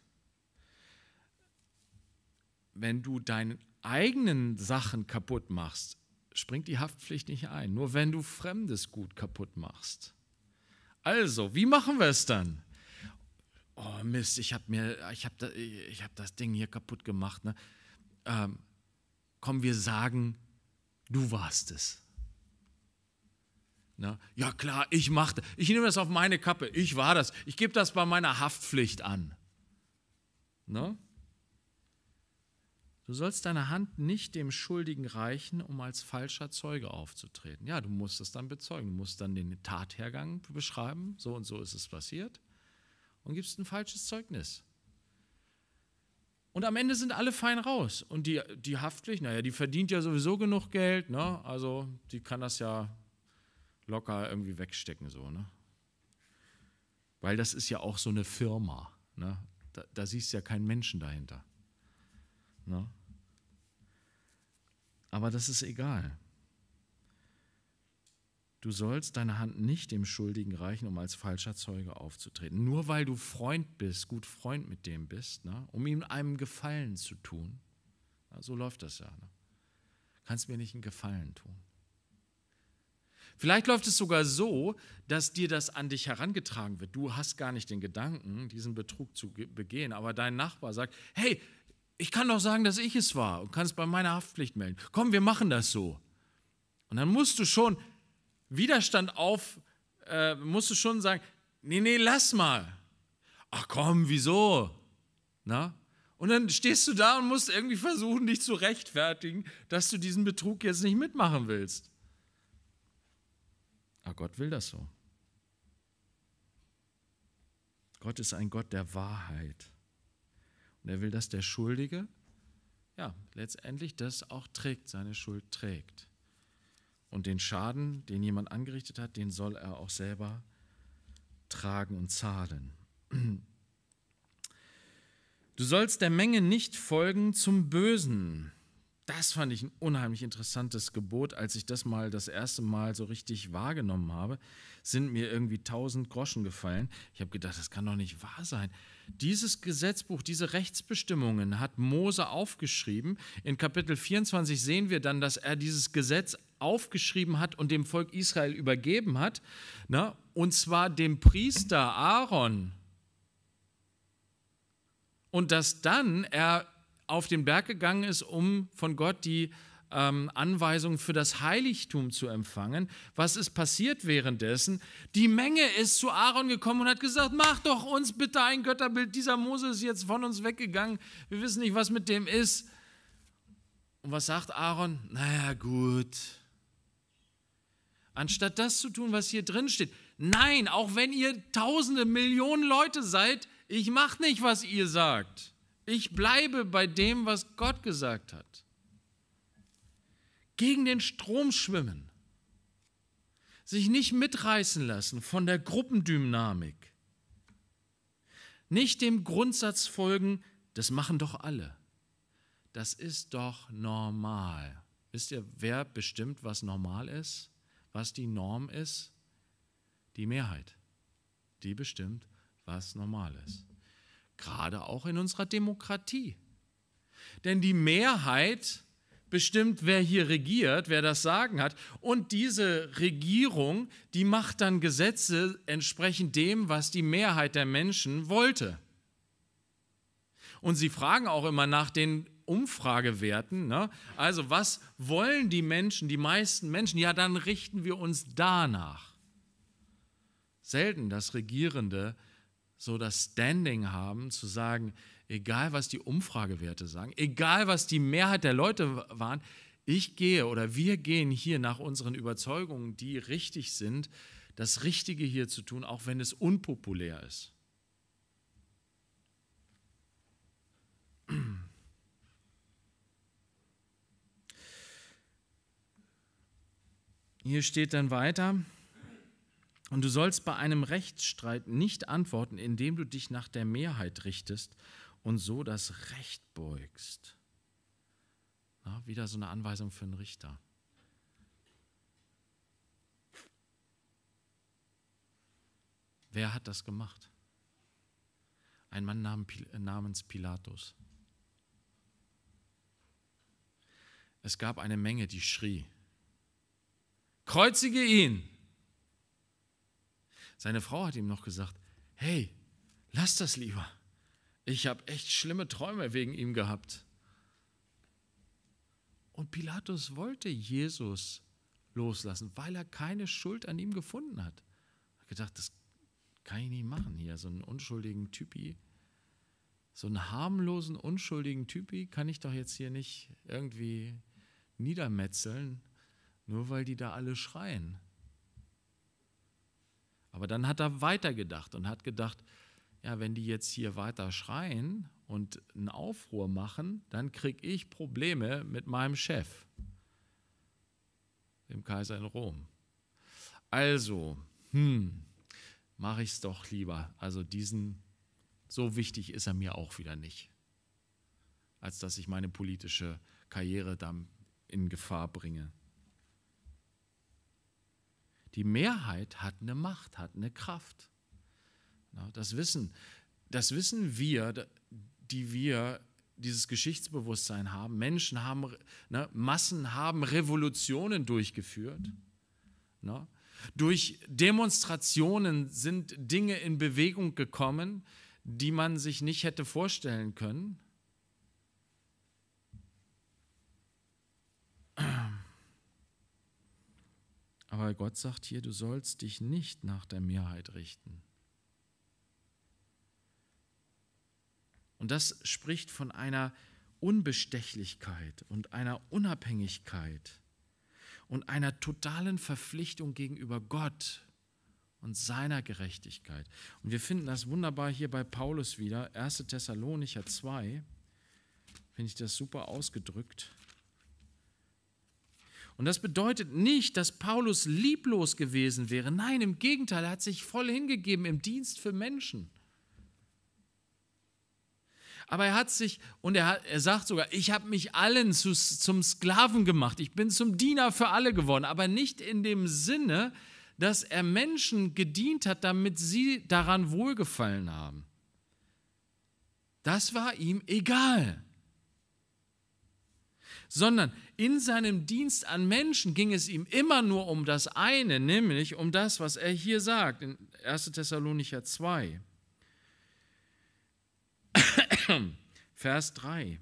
wenn du deine eigenen Sachen kaputt machst, springt die Haftpflicht nicht ein. Nur wenn du fremdes Gut kaputt machst. Also, wie machen wir es dann? Oh Mist, ich habe mir, da, hab das Ding hier kaputt gemacht. Ne? Ähm, komm, wir sagen, du warst es. Na? Ne? Ja klar, ich machte, ich nehme das auf meine Kappe, ich war das, ich gebe das bei meiner Haftpflicht an. Ne? Du sollst deine Hand nicht dem Schuldigen reichen, um als falscher Zeuge aufzutreten. Ja, du musst es dann bezeugen, du musst dann den Tathergang beschreiben, so und so ist es passiert, und gibst ein falsches Zeugnis. Und am Ende sind alle fein raus. Und die, die Haftpflicht, naja, die verdient ja sowieso genug Geld, ne? also die kann das ja locker irgendwie wegstecken, so. Ne? Weil das ist ja auch so eine Firma. Ne? Da, da siehst du ja keinen Menschen dahinter. Ne? Aber das ist egal. Du sollst deine Hand nicht dem Schuldigen reichen, um als falscher Zeuge aufzutreten. Nur weil du Freund bist, gut Freund mit dem bist, ne? um ihm einen Gefallen zu tun. Na, so läuft das ja. Ne? Kannst mir nicht einen Gefallen tun. Vielleicht läuft es sogar so, dass dir das an dich herangetragen wird. Du hast gar nicht den Gedanken, diesen Betrug zu begehen, aber dein Nachbar sagt: Hey, ich kann doch sagen, dass ich es war und kann es bei meiner Haftpflicht melden. Komm, wir machen das so. Und dann musst du schon Widerstand auf, äh, musst du schon sagen, nee, nee, lass mal. Ach komm, wieso? Na? Und dann stehst du da und musst irgendwie versuchen, dich zu rechtfertigen, dass du diesen Betrug jetzt nicht mitmachen willst. Aber ah, Gott will das so. Gott ist ein Gott der Wahrheit. Und er will, dass der Schuldige, ja, letztendlich das auch trägt, seine Schuld trägt. Und den Schaden, den jemand angerichtet hat, den soll er auch selber tragen und zahlen. Du sollst der Menge nicht folgen zum Bösen, das fand ich ein unheimlich interessantes Gebot. Als ich das mal das erste Mal so richtig wahrgenommen habe, sind mir irgendwie tausend Groschen gefallen. Ich habe gedacht, das kann doch nicht wahr sein. Dieses Gesetzbuch, diese Rechtsbestimmungen hat Mose aufgeschrieben. In Kapitel 24 sehen wir dann, dass er dieses Gesetz aufgeschrieben hat und dem Volk Israel übergeben hat. Na, ne? und zwar dem Priester Aaron. Und dass dann er auf den Berg gegangen ist, um von Gott die ähm, Anweisungen für das Heiligtum zu empfangen. Was ist passiert währenddessen? Die Menge ist zu Aaron gekommen und hat gesagt, mach doch uns bitte ein Götterbild. Dieser Mose ist jetzt von uns weggegangen. Wir wissen nicht, was mit dem ist. Und was sagt Aaron? Naja, gut. Anstatt das zu tun, was hier drin steht. Nein, auch wenn ihr tausende, Millionen Leute seid, ich mach nicht, was ihr sagt. Ich bleibe bei dem, was Gott gesagt hat. Gegen den Strom schwimmen. Sich nicht mitreißen lassen von der Gruppendynamik. Nicht dem Grundsatz folgen, das machen doch alle. Das ist doch normal. Wisst ihr, wer bestimmt, was normal ist? Was die Norm ist? Die Mehrheit. Die bestimmt, was normal ist gerade auch in unserer Demokratie. Denn die Mehrheit bestimmt, wer hier regiert, wer das Sagen hat. Und diese Regierung, die macht dann Gesetze entsprechend dem, was die Mehrheit der Menschen wollte. Und sie fragen auch immer nach den Umfragewerten. Ne? Also was wollen die Menschen, die meisten Menschen? Ja, dann richten wir uns danach. Selten, dass Regierende so das Standing haben, zu sagen, egal was die Umfragewerte sagen, egal was die Mehrheit der Leute waren, ich gehe oder wir gehen hier nach unseren Überzeugungen, die richtig sind, das Richtige hier zu tun, auch wenn es unpopulär ist. Hier steht dann weiter, und du sollst bei einem Rechtsstreit nicht antworten, indem du dich nach der Mehrheit richtest und so das Recht beugst. Na, wieder so eine Anweisung für einen Richter. Wer hat das gemacht? Ein Mann äh, namens Pilatus. Es gab eine Menge, die schrie, kreuzige ihn! Seine Frau hat ihm noch gesagt, hey, lass das lieber. Ich habe echt schlimme Träume wegen ihm gehabt. Und Pilatus wollte Jesus loslassen, weil er keine Schuld an ihm gefunden hat. Er hat gedacht, das kann ich nicht machen hier, so einen unschuldigen Typi. So einen harmlosen, unschuldigen Typi kann ich doch jetzt hier nicht irgendwie niedermetzeln, nur weil die da alle schreien. Aber dann hat er weitergedacht und hat gedacht, ja, wenn die jetzt hier weiter schreien und einen Aufruhr machen, dann kriege ich Probleme mit meinem Chef, dem Kaiser in Rom. Also, hm, mache ich es doch lieber. Also diesen, so wichtig ist er mir auch wieder nicht, als dass ich meine politische Karriere dann in Gefahr bringe. Die Mehrheit hat eine Macht, hat eine Kraft. Das wissen, das wissen wir, die wir dieses Geschichtsbewusstsein haben. Menschen haben, ne, Massen haben Revolutionen durchgeführt. Ne? Durch Demonstrationen sind Dinge in Bewegung gekommen, die man sich nicht hätte vorstellen können. Aber Gott sagt hier, du sollst dich nicht nach der Mehrheit richten. Und das spricht von einer Unbestechlichkeit und einer Unabhängigkeit und einer totalen Verpflichtung gegenüber Gott und seiner Gerechtigkeit. Und wir finden das wunderbar hier bei Paulus wieder, 1. Thessalonicher 2, finde ich das super ausgedrückt. Und das bedeutet nicht, dass Paulus lieblos gewesen wäre. Nein, im Gegenteil, er hat sich voll hingegeben im Dienst für Menschen. Aber er hat sich, und er, hat, er sagt sogar, ich habe mich allen zu, zum Sklaven gemacht, ich bin zum Diener für alle geworden, aber nicht in dem Sinne, dass er Menschen gedient hat, damit sie daran wohlgefallen haben. Das war ihm egal sondern in seinem Dienst an Menschen ging es ihm immer nur um das eine, nämlich um das, was er hier sagt in 1. Thessalonicher 2, Vers 3.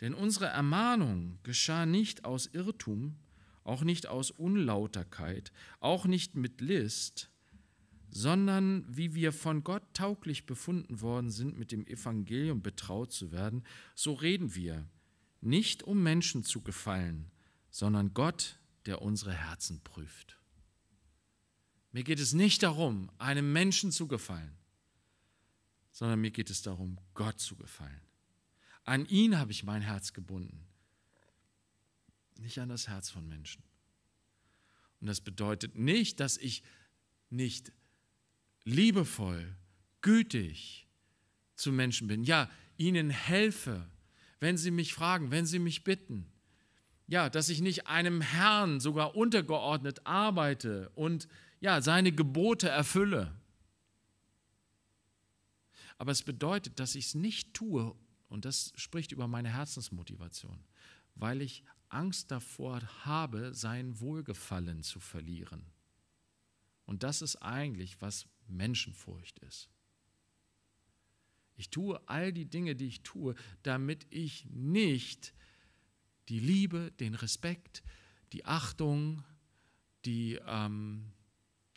Denn unsere Ermahnung geschah nicht aus Irrtum, auch nicht aus Unlauterkeit, auch nicht mit List, sondern wie wir von Gott tauglich befunden worden sind, mit dem Evangelium betraut zu werden, so reden wir, nicht um Menschen zu gefallen, sondern Gott, der unsere Herzen prüft. Mir geht es nicht darum, einem Menschen zu gefallen, sondern mir geht es darum, Gott zu gefallen. An ihn habe ich mein Herz gebunden, nicht an das Herz von Menschen. Und das bedeutet nicht, dass ich nicht liebevoll, gütig zu Menschen bin, ja, ihnen helfe, wenn sie mich fragen, wenn sie mich bitten. Ja, dass ich nicht einem Herrn sogar untergeordnet arbeite und ja, seine Gebote erfülle. Aber es bedeutet, dass ich es nicht tue, und das spricht über meine Herzensmotivation, weil ich Angst davor habe, sein Wohlgefallen zu verlieren. Und das ist eigentlich, was Menschenfurcht ist. Ich tue all die Dinge, die ich tue, damit ich nicht die Liebe, den Respekt, die Achtung, die ähm,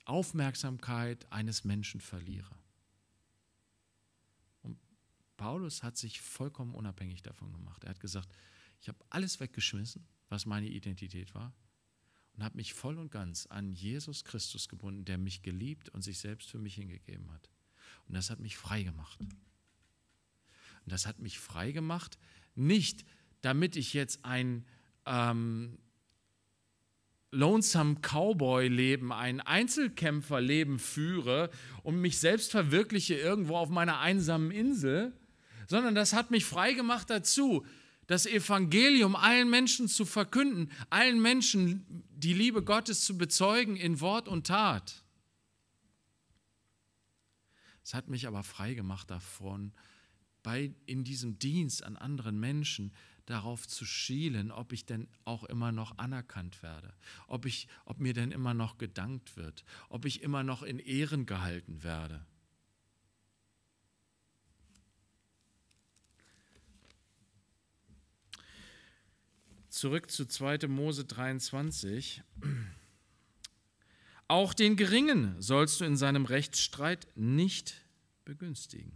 Aufmerksamkeit eines Menschen verliere. Und Paulus hat sich vollkommen unabhängig davon gemacht. Er hat gesagt, ich habe alles weggeschmissen, was meine Identität war, und habe mich voll und ganz an Jesus Christus gebunden, der mich geliebt und sich selbst für mich hingegeben hat. Und das hat mich frei gemacht. Und das hat mich frei gemacht. Nicht, damit ich jetzt ein ähm, lonesome Cowboy-Leben, ein Einzelkämpferleben führe und mich selbst verwirkliche irgendwo auf meiner einsamen Insel, sondern das hat mich frei gemacht dazu, das Evangelium allen Menschen zu verkünden, allen Menschen die Liebe Gottes zu bezeugen in Wort und Tat. Es hat mich aber frei gemacht davon, bei, in diesem Dienst an anderen Menschen darauf zu schielen, ob ich denn auch immer noch anerkannt werde, ob, ich, ob mir denn immer noch gedankt wird, ob ich immer noch in Ehren gehalten werde. Zurück zu 2. Mose 23. Auch den Geringen sollst du in seinem Rechtsstreit nicht begünstigen.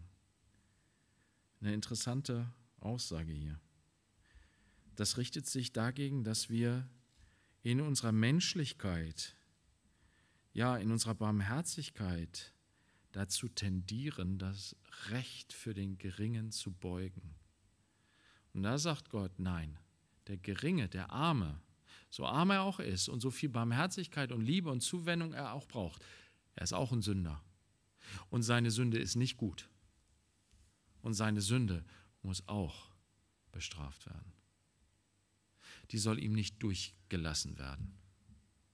Eine interessante Aussage hier. Das richtet sich dagegen, dass wir in unserer Menschlichkeit, ja, in unserer Barmherzigkeit dazu tendieren, das Recht für den Geringen zu beugen. Und da sagt Gott, nein, der Geringe, der Arme, so arm er auch ist und so viel Barmherzigkeit und Liebe und Zuwendung er auch braucht, er ist auch ein Sünder. Und seine Sünde ist nicht gut. Und seine Sünde muss auch bestraft werden. Die soll ihm nicht durchgelassen werden.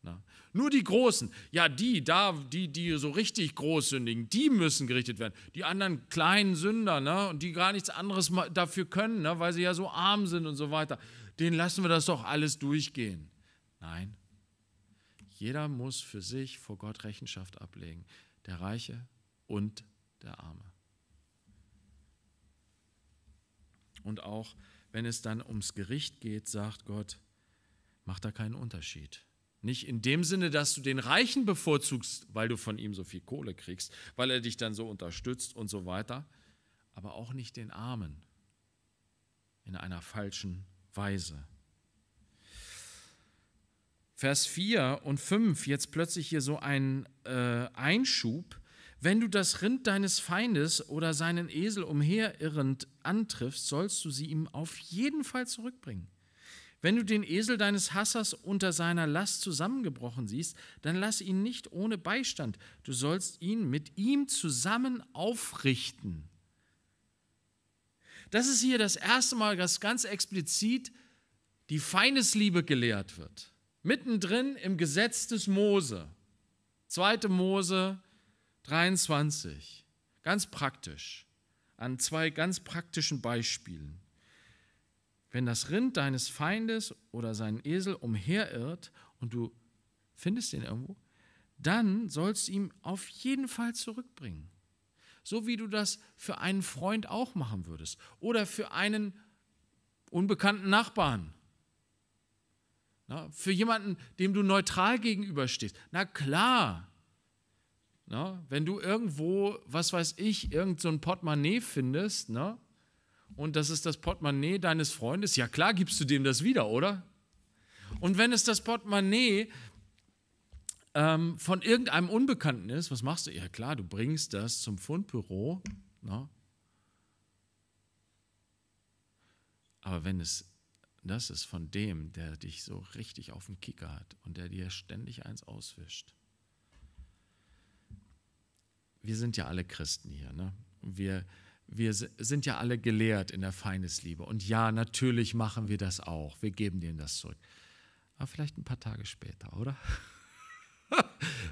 Na? Nur die Großen, ja, die, da, die, die so richtig groß sündigen, die müssen gerichtet werden. Die anderen kleinen Sünder, ne, und die gar nichts anderes dafür können, ne, weil sie ja so arm sind und so weiter, denen lassen wir das doch alles durchgehen. Nein. Jeder muss für sich vor Gott Rechenschaft ablegen. Der Reiche und der Arme. Und auch wenn es dann ums Gericht geht, sagt Gott, mach da keinen Unterschied. Nicht in dem Sinne, dass du den Reichen bevorzugst, weil du von ihm so viel Kohle kriegst, weil er dich dann so unterstützt und so weiter, aber auch nicht den Armen in einer falschen Weise. Vers 4 und 5, jetzt plötzlich hier so ein äh, Einschub. Wenn du das Rind deines Feindes oder seinen Esel umherirrend antriffst, sollst du sie ihm auf jeden Fall zurückbringen. Wenn du den Esel deines Hassers unter seiner Last zusammengebrochen siehst, dann lass ihn nicht ohne Beistand. Du sollst ihn mit ihm zusammen aufrichten. Das ist hier das erste Mal, dass ganz explizit die Feindesliebe gelehrt wird. Mittendrin im Gesetz des Mose. Zweite Mose 23, ganz praktisch, an zwei ganz praktischen Beispielen. Wenn das Rind deines Feindes oder seinen Esel umherirrt und du findest ihn irgendwo, dann sollst du ihn auf jeden Fall zurückbringen. So wie du das für einen Freund auch machen würdest oder für einen unbekannten Nachbarn. Na, für jemanden, dem du neutral gegenüberstehst. Na klar, Ne? Wenn du irgendwo, was weiß ich, irgend so ein Portemonnaie findest, ne? und das ist das Portemonnaie deines Freundes, ja klar gibst du dem das wieder, oder? Und wenn es das Portemonnaie ähm, von irgendeinem Unbekannten ist, was machst du? Ja klar, du bringst das zum Fundbüro. Ne? Aber wenn es das ist von dem, der dich so richtig auf dem Kicker hat und der dir ständig eins auswischt, wir sind ja alle Christen hier. Ne? Wir, wir sind ja alle gelehrt in der Feindesliebe. Und ja, natürlich machen wir das auch. Wir geben denen das zurück. Aber vielleicht ein paar Tage später, oder?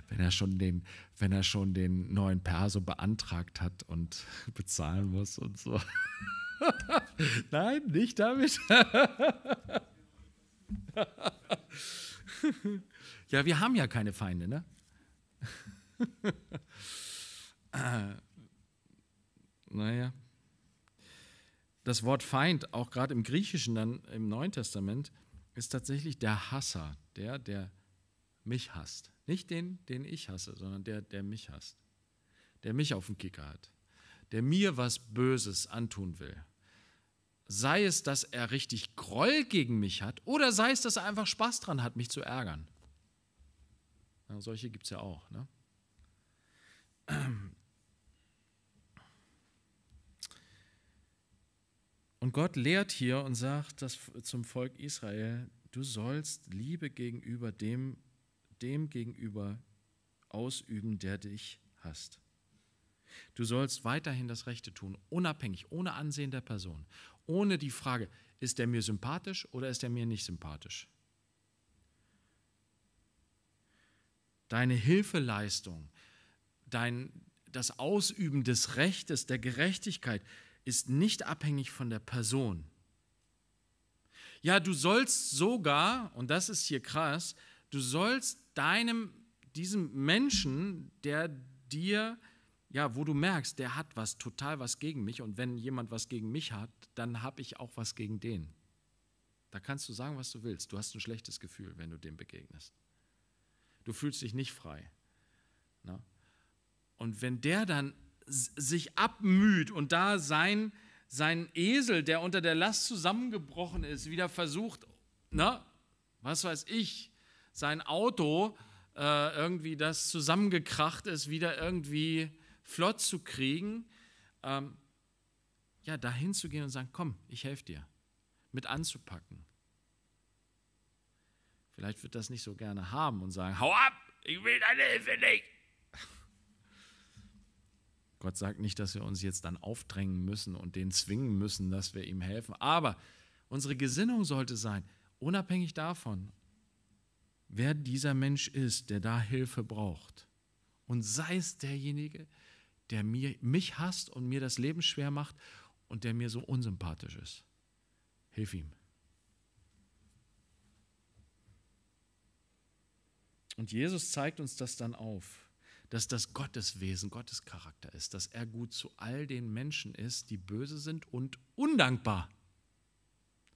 wenn er schon den, wenn er schon den neuen Perso beantragt hat und bezahlen muss und so. Nein, nicht damit. ja, wir haben ja keine Feinde, ne? naja, das Wort Feind, auch gerade im Griechischen dann im Neuen Testament, ist tatsächlich der Hasser, der, der mich hasst. Nicht den, den ich hasse, sondern der, der mich hasst. Der mich auf den Kicker hat. Der mir was Böses antun will. Sei es, dass er richtig Groll gegen mich hat oder sei es, dass er einfach Spaß dran hat, mich zu ärgern. Ja, solche gibt es ja auch. Ne? Äh, Und Gott lehrt hier und sagt das zum Volk Israel, du sollst Liebe gegenüber dem, dem gegenüber ausüben, der dich hasst. Du sollst weiterhin das Rechte tun, unabhängig, ohne Ansehen der Person, ohne die Frage, ist er mir sympathisch oder ist er mir nicht sympathisch. Deine Hilfeleistung, dein, das Ausüben des Rechtes, der Gerechtigkeit ist nicht abhängig von der Person. Ja, du sollst sogar, und das ist hier krass, du sollst deinem, diesem Menschen, der dir, ja, wo du merkst, der hat was, total was gegen mich und wenn jemand was gegen mich hat, dann habe ich auch was gegen den. Da kannst du sagen, was du willst. Du hast ein schlechtes Gefühl, wenn du dem begegnest. Du fühlst dich nicht frei. Na? Und wenn der dann sich abmüht und da sein, sein Esel, der unter der Last zusammengebrochen ist, wieder versucht, na, ne, was weiß ich, sein Auto, äh, irgendwie das zusammengekracht ist, wieder irgendwie flott zu kriegen, ähm, ja, dahin zu gehen und sagen, komm, ich helfe dir, mit anzupacken. Vielleicht wird das nicht so gerne haben und sagen, hau ab, ich will deine Hilfe nicht. Gott sagt nicht, dass wir uns jetzt dann aufdrängen müssen und den zwingen müssen, dass wir ihm helfen. Aber unsere Gesinnung sollte sein, unabhängig davon, wer dieser Mensch ist, der da Hilfe braucht. Und sei es derjenige, der mir, mich hasst und mir das Leben schwer macht und der mir so unsympathisch ist. Hilf ihm. Und Jesus zeigt uns das dann auf dass das Gottes Wesen, Gottes Charakter ist, dass er gut zu all den Menschen ist, die böse sind und undankbar.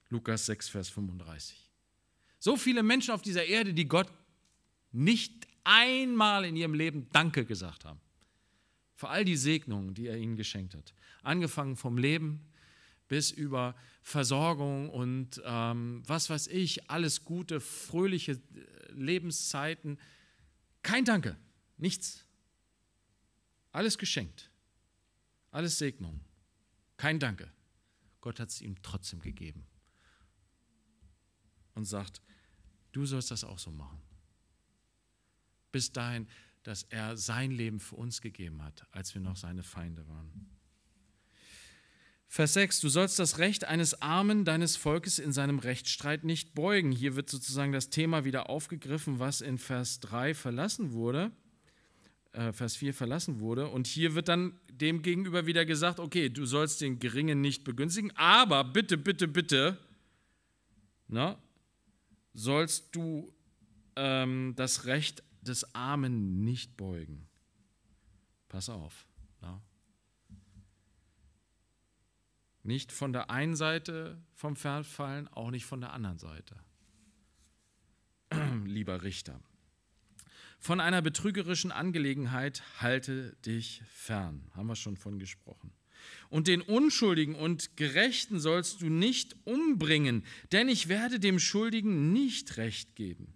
Lukas 6, Vers 35. So viele Menschen auf dieser Erde, die Gott nicht einmal in ihrem Leben Danke gesagt haben. Für all die Segnungen, die er ihnen geschenkt hat. Angefangen vom Leben bis über Versorgung und ähm, was weiß ich, alles gute, fröhliche äh, Lebenszeiten. Kein Danke. Nichts. Alles geschenkt. Alles Segnung. Kein Danke. Gott hat es ihm trotzdem gegeben. Und sagt, du sollst das auch so machen. Bis dahin, dass er sein Leben für uns gegeben hat, als wir noch seine Feinde waren. Vers 6, du sollst das Recht eines Armen deines Volkes in seinem Rechtsstreit nicht beugen. Hier wird sozusagen das Thema wieder aufgegriffen, was in Vers 3 verlassen wurde äh, Vers 4 verlassen wurde. Und hier wird dann dem gegenüber wieder gesagt, okay, du sollst den Geringen nicht begünstigen, aber bitte, bitte, bitte, na, sollst du ähm, das Recht des Armen nicht beugen. Pass auf. Na. Nicht von der einen Seite vom Pferd fallen, auch nicht von der anderen Seite. Lieber Richter. Von einer betrügerischen Angelegenheit halte dich fern. Haben wir schon von gesprochen. Und den Unschuldigen und Gerechten sollst du nicht umbringen, denn ich werde dem Schuldigen nicht Recht geben.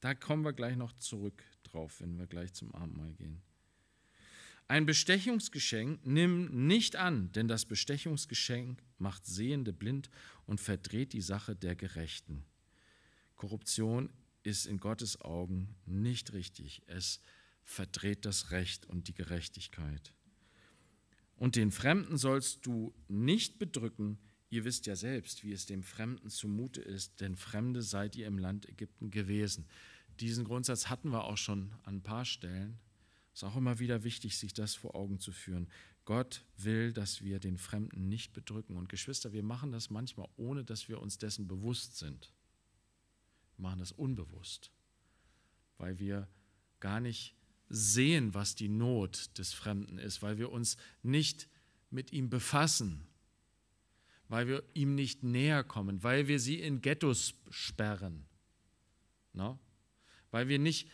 Da kommen wir gleich noch zurück drauf, wenn wir gleich zum Abendmahl gehen. Ein Bestechungsgeschenk nimm nicht an, denn das Bestechungsgeschenk macht Sehende blind und verdreht die Sache der Gerechten. Korruption ist in Gottes Augen nicht richtig. Es verdreht das Recht und die Gerechtigkeit. Und den Fremden sollst du nicht bedrücken. Ihr wisst ja selbst, wie es dem Fremden zumute ist, denn Fremde seid ihr im Land Ägypten gewesen. Diesen Grundsatz hatten wir auch schon an ein paar Stellen. Es ist auch immer wieder wichtig, sich das vor Augen zu führen. Gott will, dass wir den Fremden nicht bedrücken. Und Geschwister, wir machen das manchmal, ohne dass wir uns dessen bewusst sind machen das unbewusst, weil wir gar nicht sehen, was die Not des Fremden ist, weil wir uns nicht mit ihm befassen, weil wir ihm nicht näher kommen, weil wir sie in Ghettos sperren, no? Ne? weil wir nicht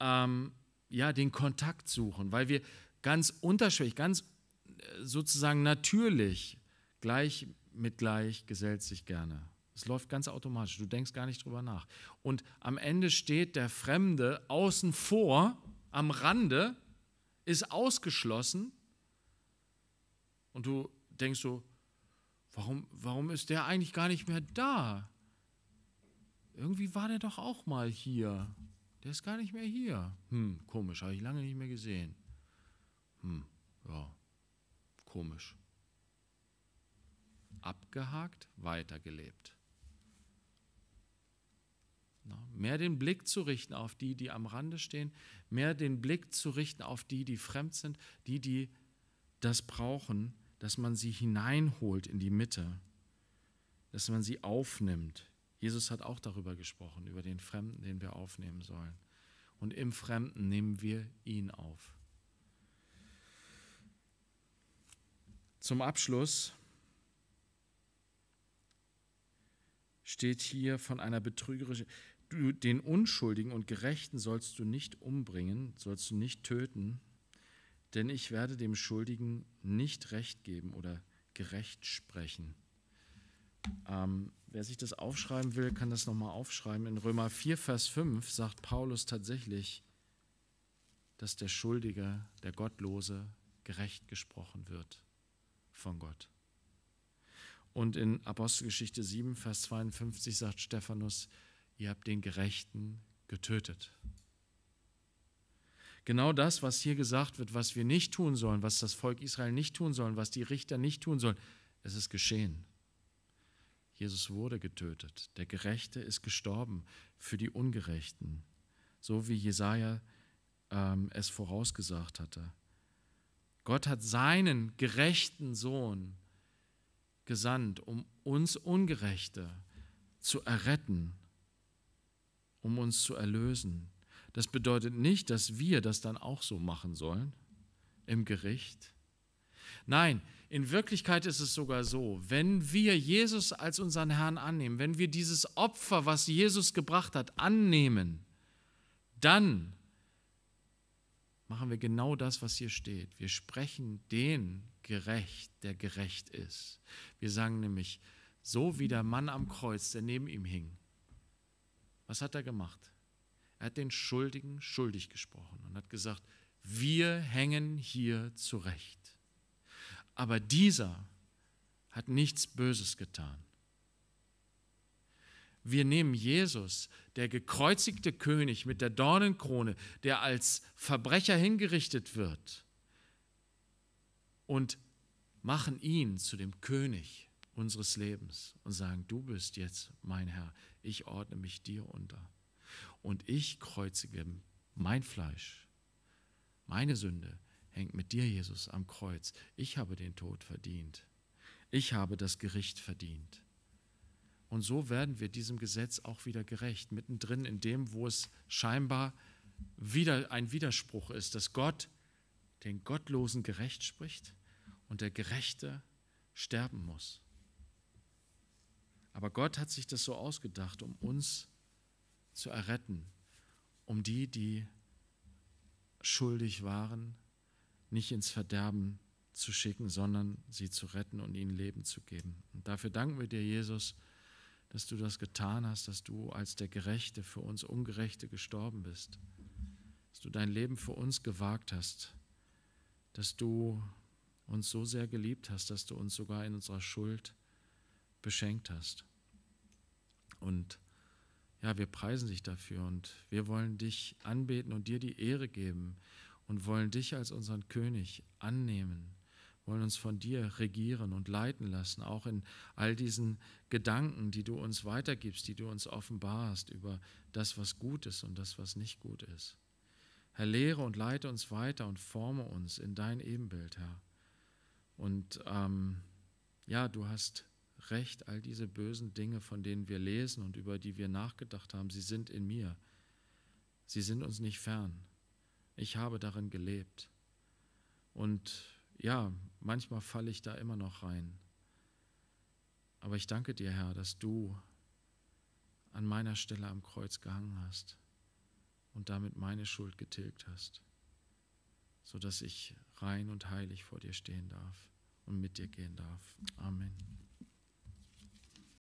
ähm, ja, den Kontakt suchen, weil wir ganz unterschwellig, ganz äh, sozusagen natürlich gleich mit gleich gesellt sich gerne. Es läuft ganz automatisch. Du denkst gar nicht drüber nach. Und am Ende steht der Fremde außen vor, am Rande, ist ausgeschlossen. Und du denkst so, warum, warum ist der eigentlich gar nicht mehr da? Irgendwie war der doch auch mal hier. Der ist gar nicht mehr hier. Hm, komisch, habe ich lange nicht mehr gesehen. Hm, ja, komisch. Abgehakt, weitergelebt. Mehr den Blick zu richten auf die, die am Rande stehen, mehr den Blick zu richten auf die, die fremd sind, die, die das brauchen, dass man sie hineinholt in die Mitte, dass man sie aufnimmt. Jesus hat auch darüber gesprochen, über den Fremden, den wir aufnehmen sollen. Und im Fremden nehmen wir ihn auf. Zum Abschluss steht hier von einer betrügerischen. Du, den Unschuldigen und Gerechten sollst du nicht umbringen, sollst du nicht töten, denn ich werde dem Schuldigen nicht Recht geben oder gerecht sprechen. Ähm, wer sich das aufschreiben will, kann das nochmal aufschreiben. In Römer 4, Vers 5 sagt Paulus tatsächlich, dass der Schuldige, der Gottlose, gerecht gesprochen wird von Gott. Und in Apostelgeschichte 7, Vers 52 sagt Stephanus, ihr habt den Gerechten getötet. Genau das, was hier gesagt wird, was wir nicht tun sollen, was das Volk Israel nicht tun sollen, was die Richter nicht tun sollen, es ist geschehen. Jesus wurde getötet. Der Gerechte ist gestorben für die Ungerechten, so wie Jesaja ähm, es vorausgesagt hatte. Gott hat seinen gerechten Sohn gesandt, um uns Ungerechte zu erretten um uns zu erlösen. Das bedeutet nicht, dass wir das dann auch so machen sollen im Gericht. Nein, in Wirklichkeit ist es sogar so, wenn wir Jesus als unseren Herrn annehmen, wenn wir dieses Opfer, was Jesus gebracht hat, annehmen, dann machen wir genau das, was hier steht. Wir sprechen den gerecht, der gerecht ist. Wir sagen nämlich, so wie der Mann am Kreuz, der neben ihm hing, was hat er gemacht? Er hat den Schuldigen schuldig gesprochen und hat gesagt, wir hängen hier zurecht. Aber dieser hat nichts Böses getan. Wir nehmen Jesus, der gekreuzigte König mit der Dornenkrone, der als Verbrecher hingerichtet wird, und machen ihn zu dem König unseres Lebens und sagen, du bist jetzt mein Herr, ich ordne mich dir unter. Und ich kreuzige mein Fleisch, meine Sünde hängt mit dir, Jesus, am Kreuz. Ich habe den Tod verdient. Ich habe das Gericht verdient. Und so werden wir diesem Gesetz auch wieder gerecht, mittendrin in dem, wo es scheinbar wieder ein Widerspruch ist, dass Gott den Gottlosen gerecht spricht und der Gerechte sterben muss. Aber Gott hat sich das so ausgedacht, um uns zu erretten, um die, die schuldig waren, nicht ins Verderben zu schicken, sondern sie zu retten und ihnen Leben zu geben. Und dafür danken wir dir, Jesus, dass du das getan hast, dass du als der Gerechte für uns Ungerechte gestorben bist, dass du dein Leben für uns gewagt hast, dass du uns so sehr geliebt hast, dass du uns sogar in unserer Schuld beschenkt hast. Und ja, wir preisen dich dafür und wir wollen dich anbeten und dir die Ehre geben und wollen dich als unseren König annehmen, wollen uns von dir regieren und leiten lassen, auch in all diesen Gedanken, die du uns weitergibst, die du uns offenbarst über das, was gut ist und das, was nicht gut ist. Herr, lehre und leite uns weiter und forme uns in dein Ebenbild, Herr. Und ähm, ja, du hast Recht, all diese bösen Dinge, von denen wir lesen und über die wir nachgedacht haben, sie sind in mir. Sie sind uns nicht fern. Ich habe darin gelebt. Und ja, manchmal falle ich da immer noch rein. Aber ich danke dir, Herr, dass du an meiner Stelle am Kreuz gehangen hast und damit meine Schuld getilgt hast, sodass ich rein und heilig vor dir stehen darf und mit dir gehen darf. Amen.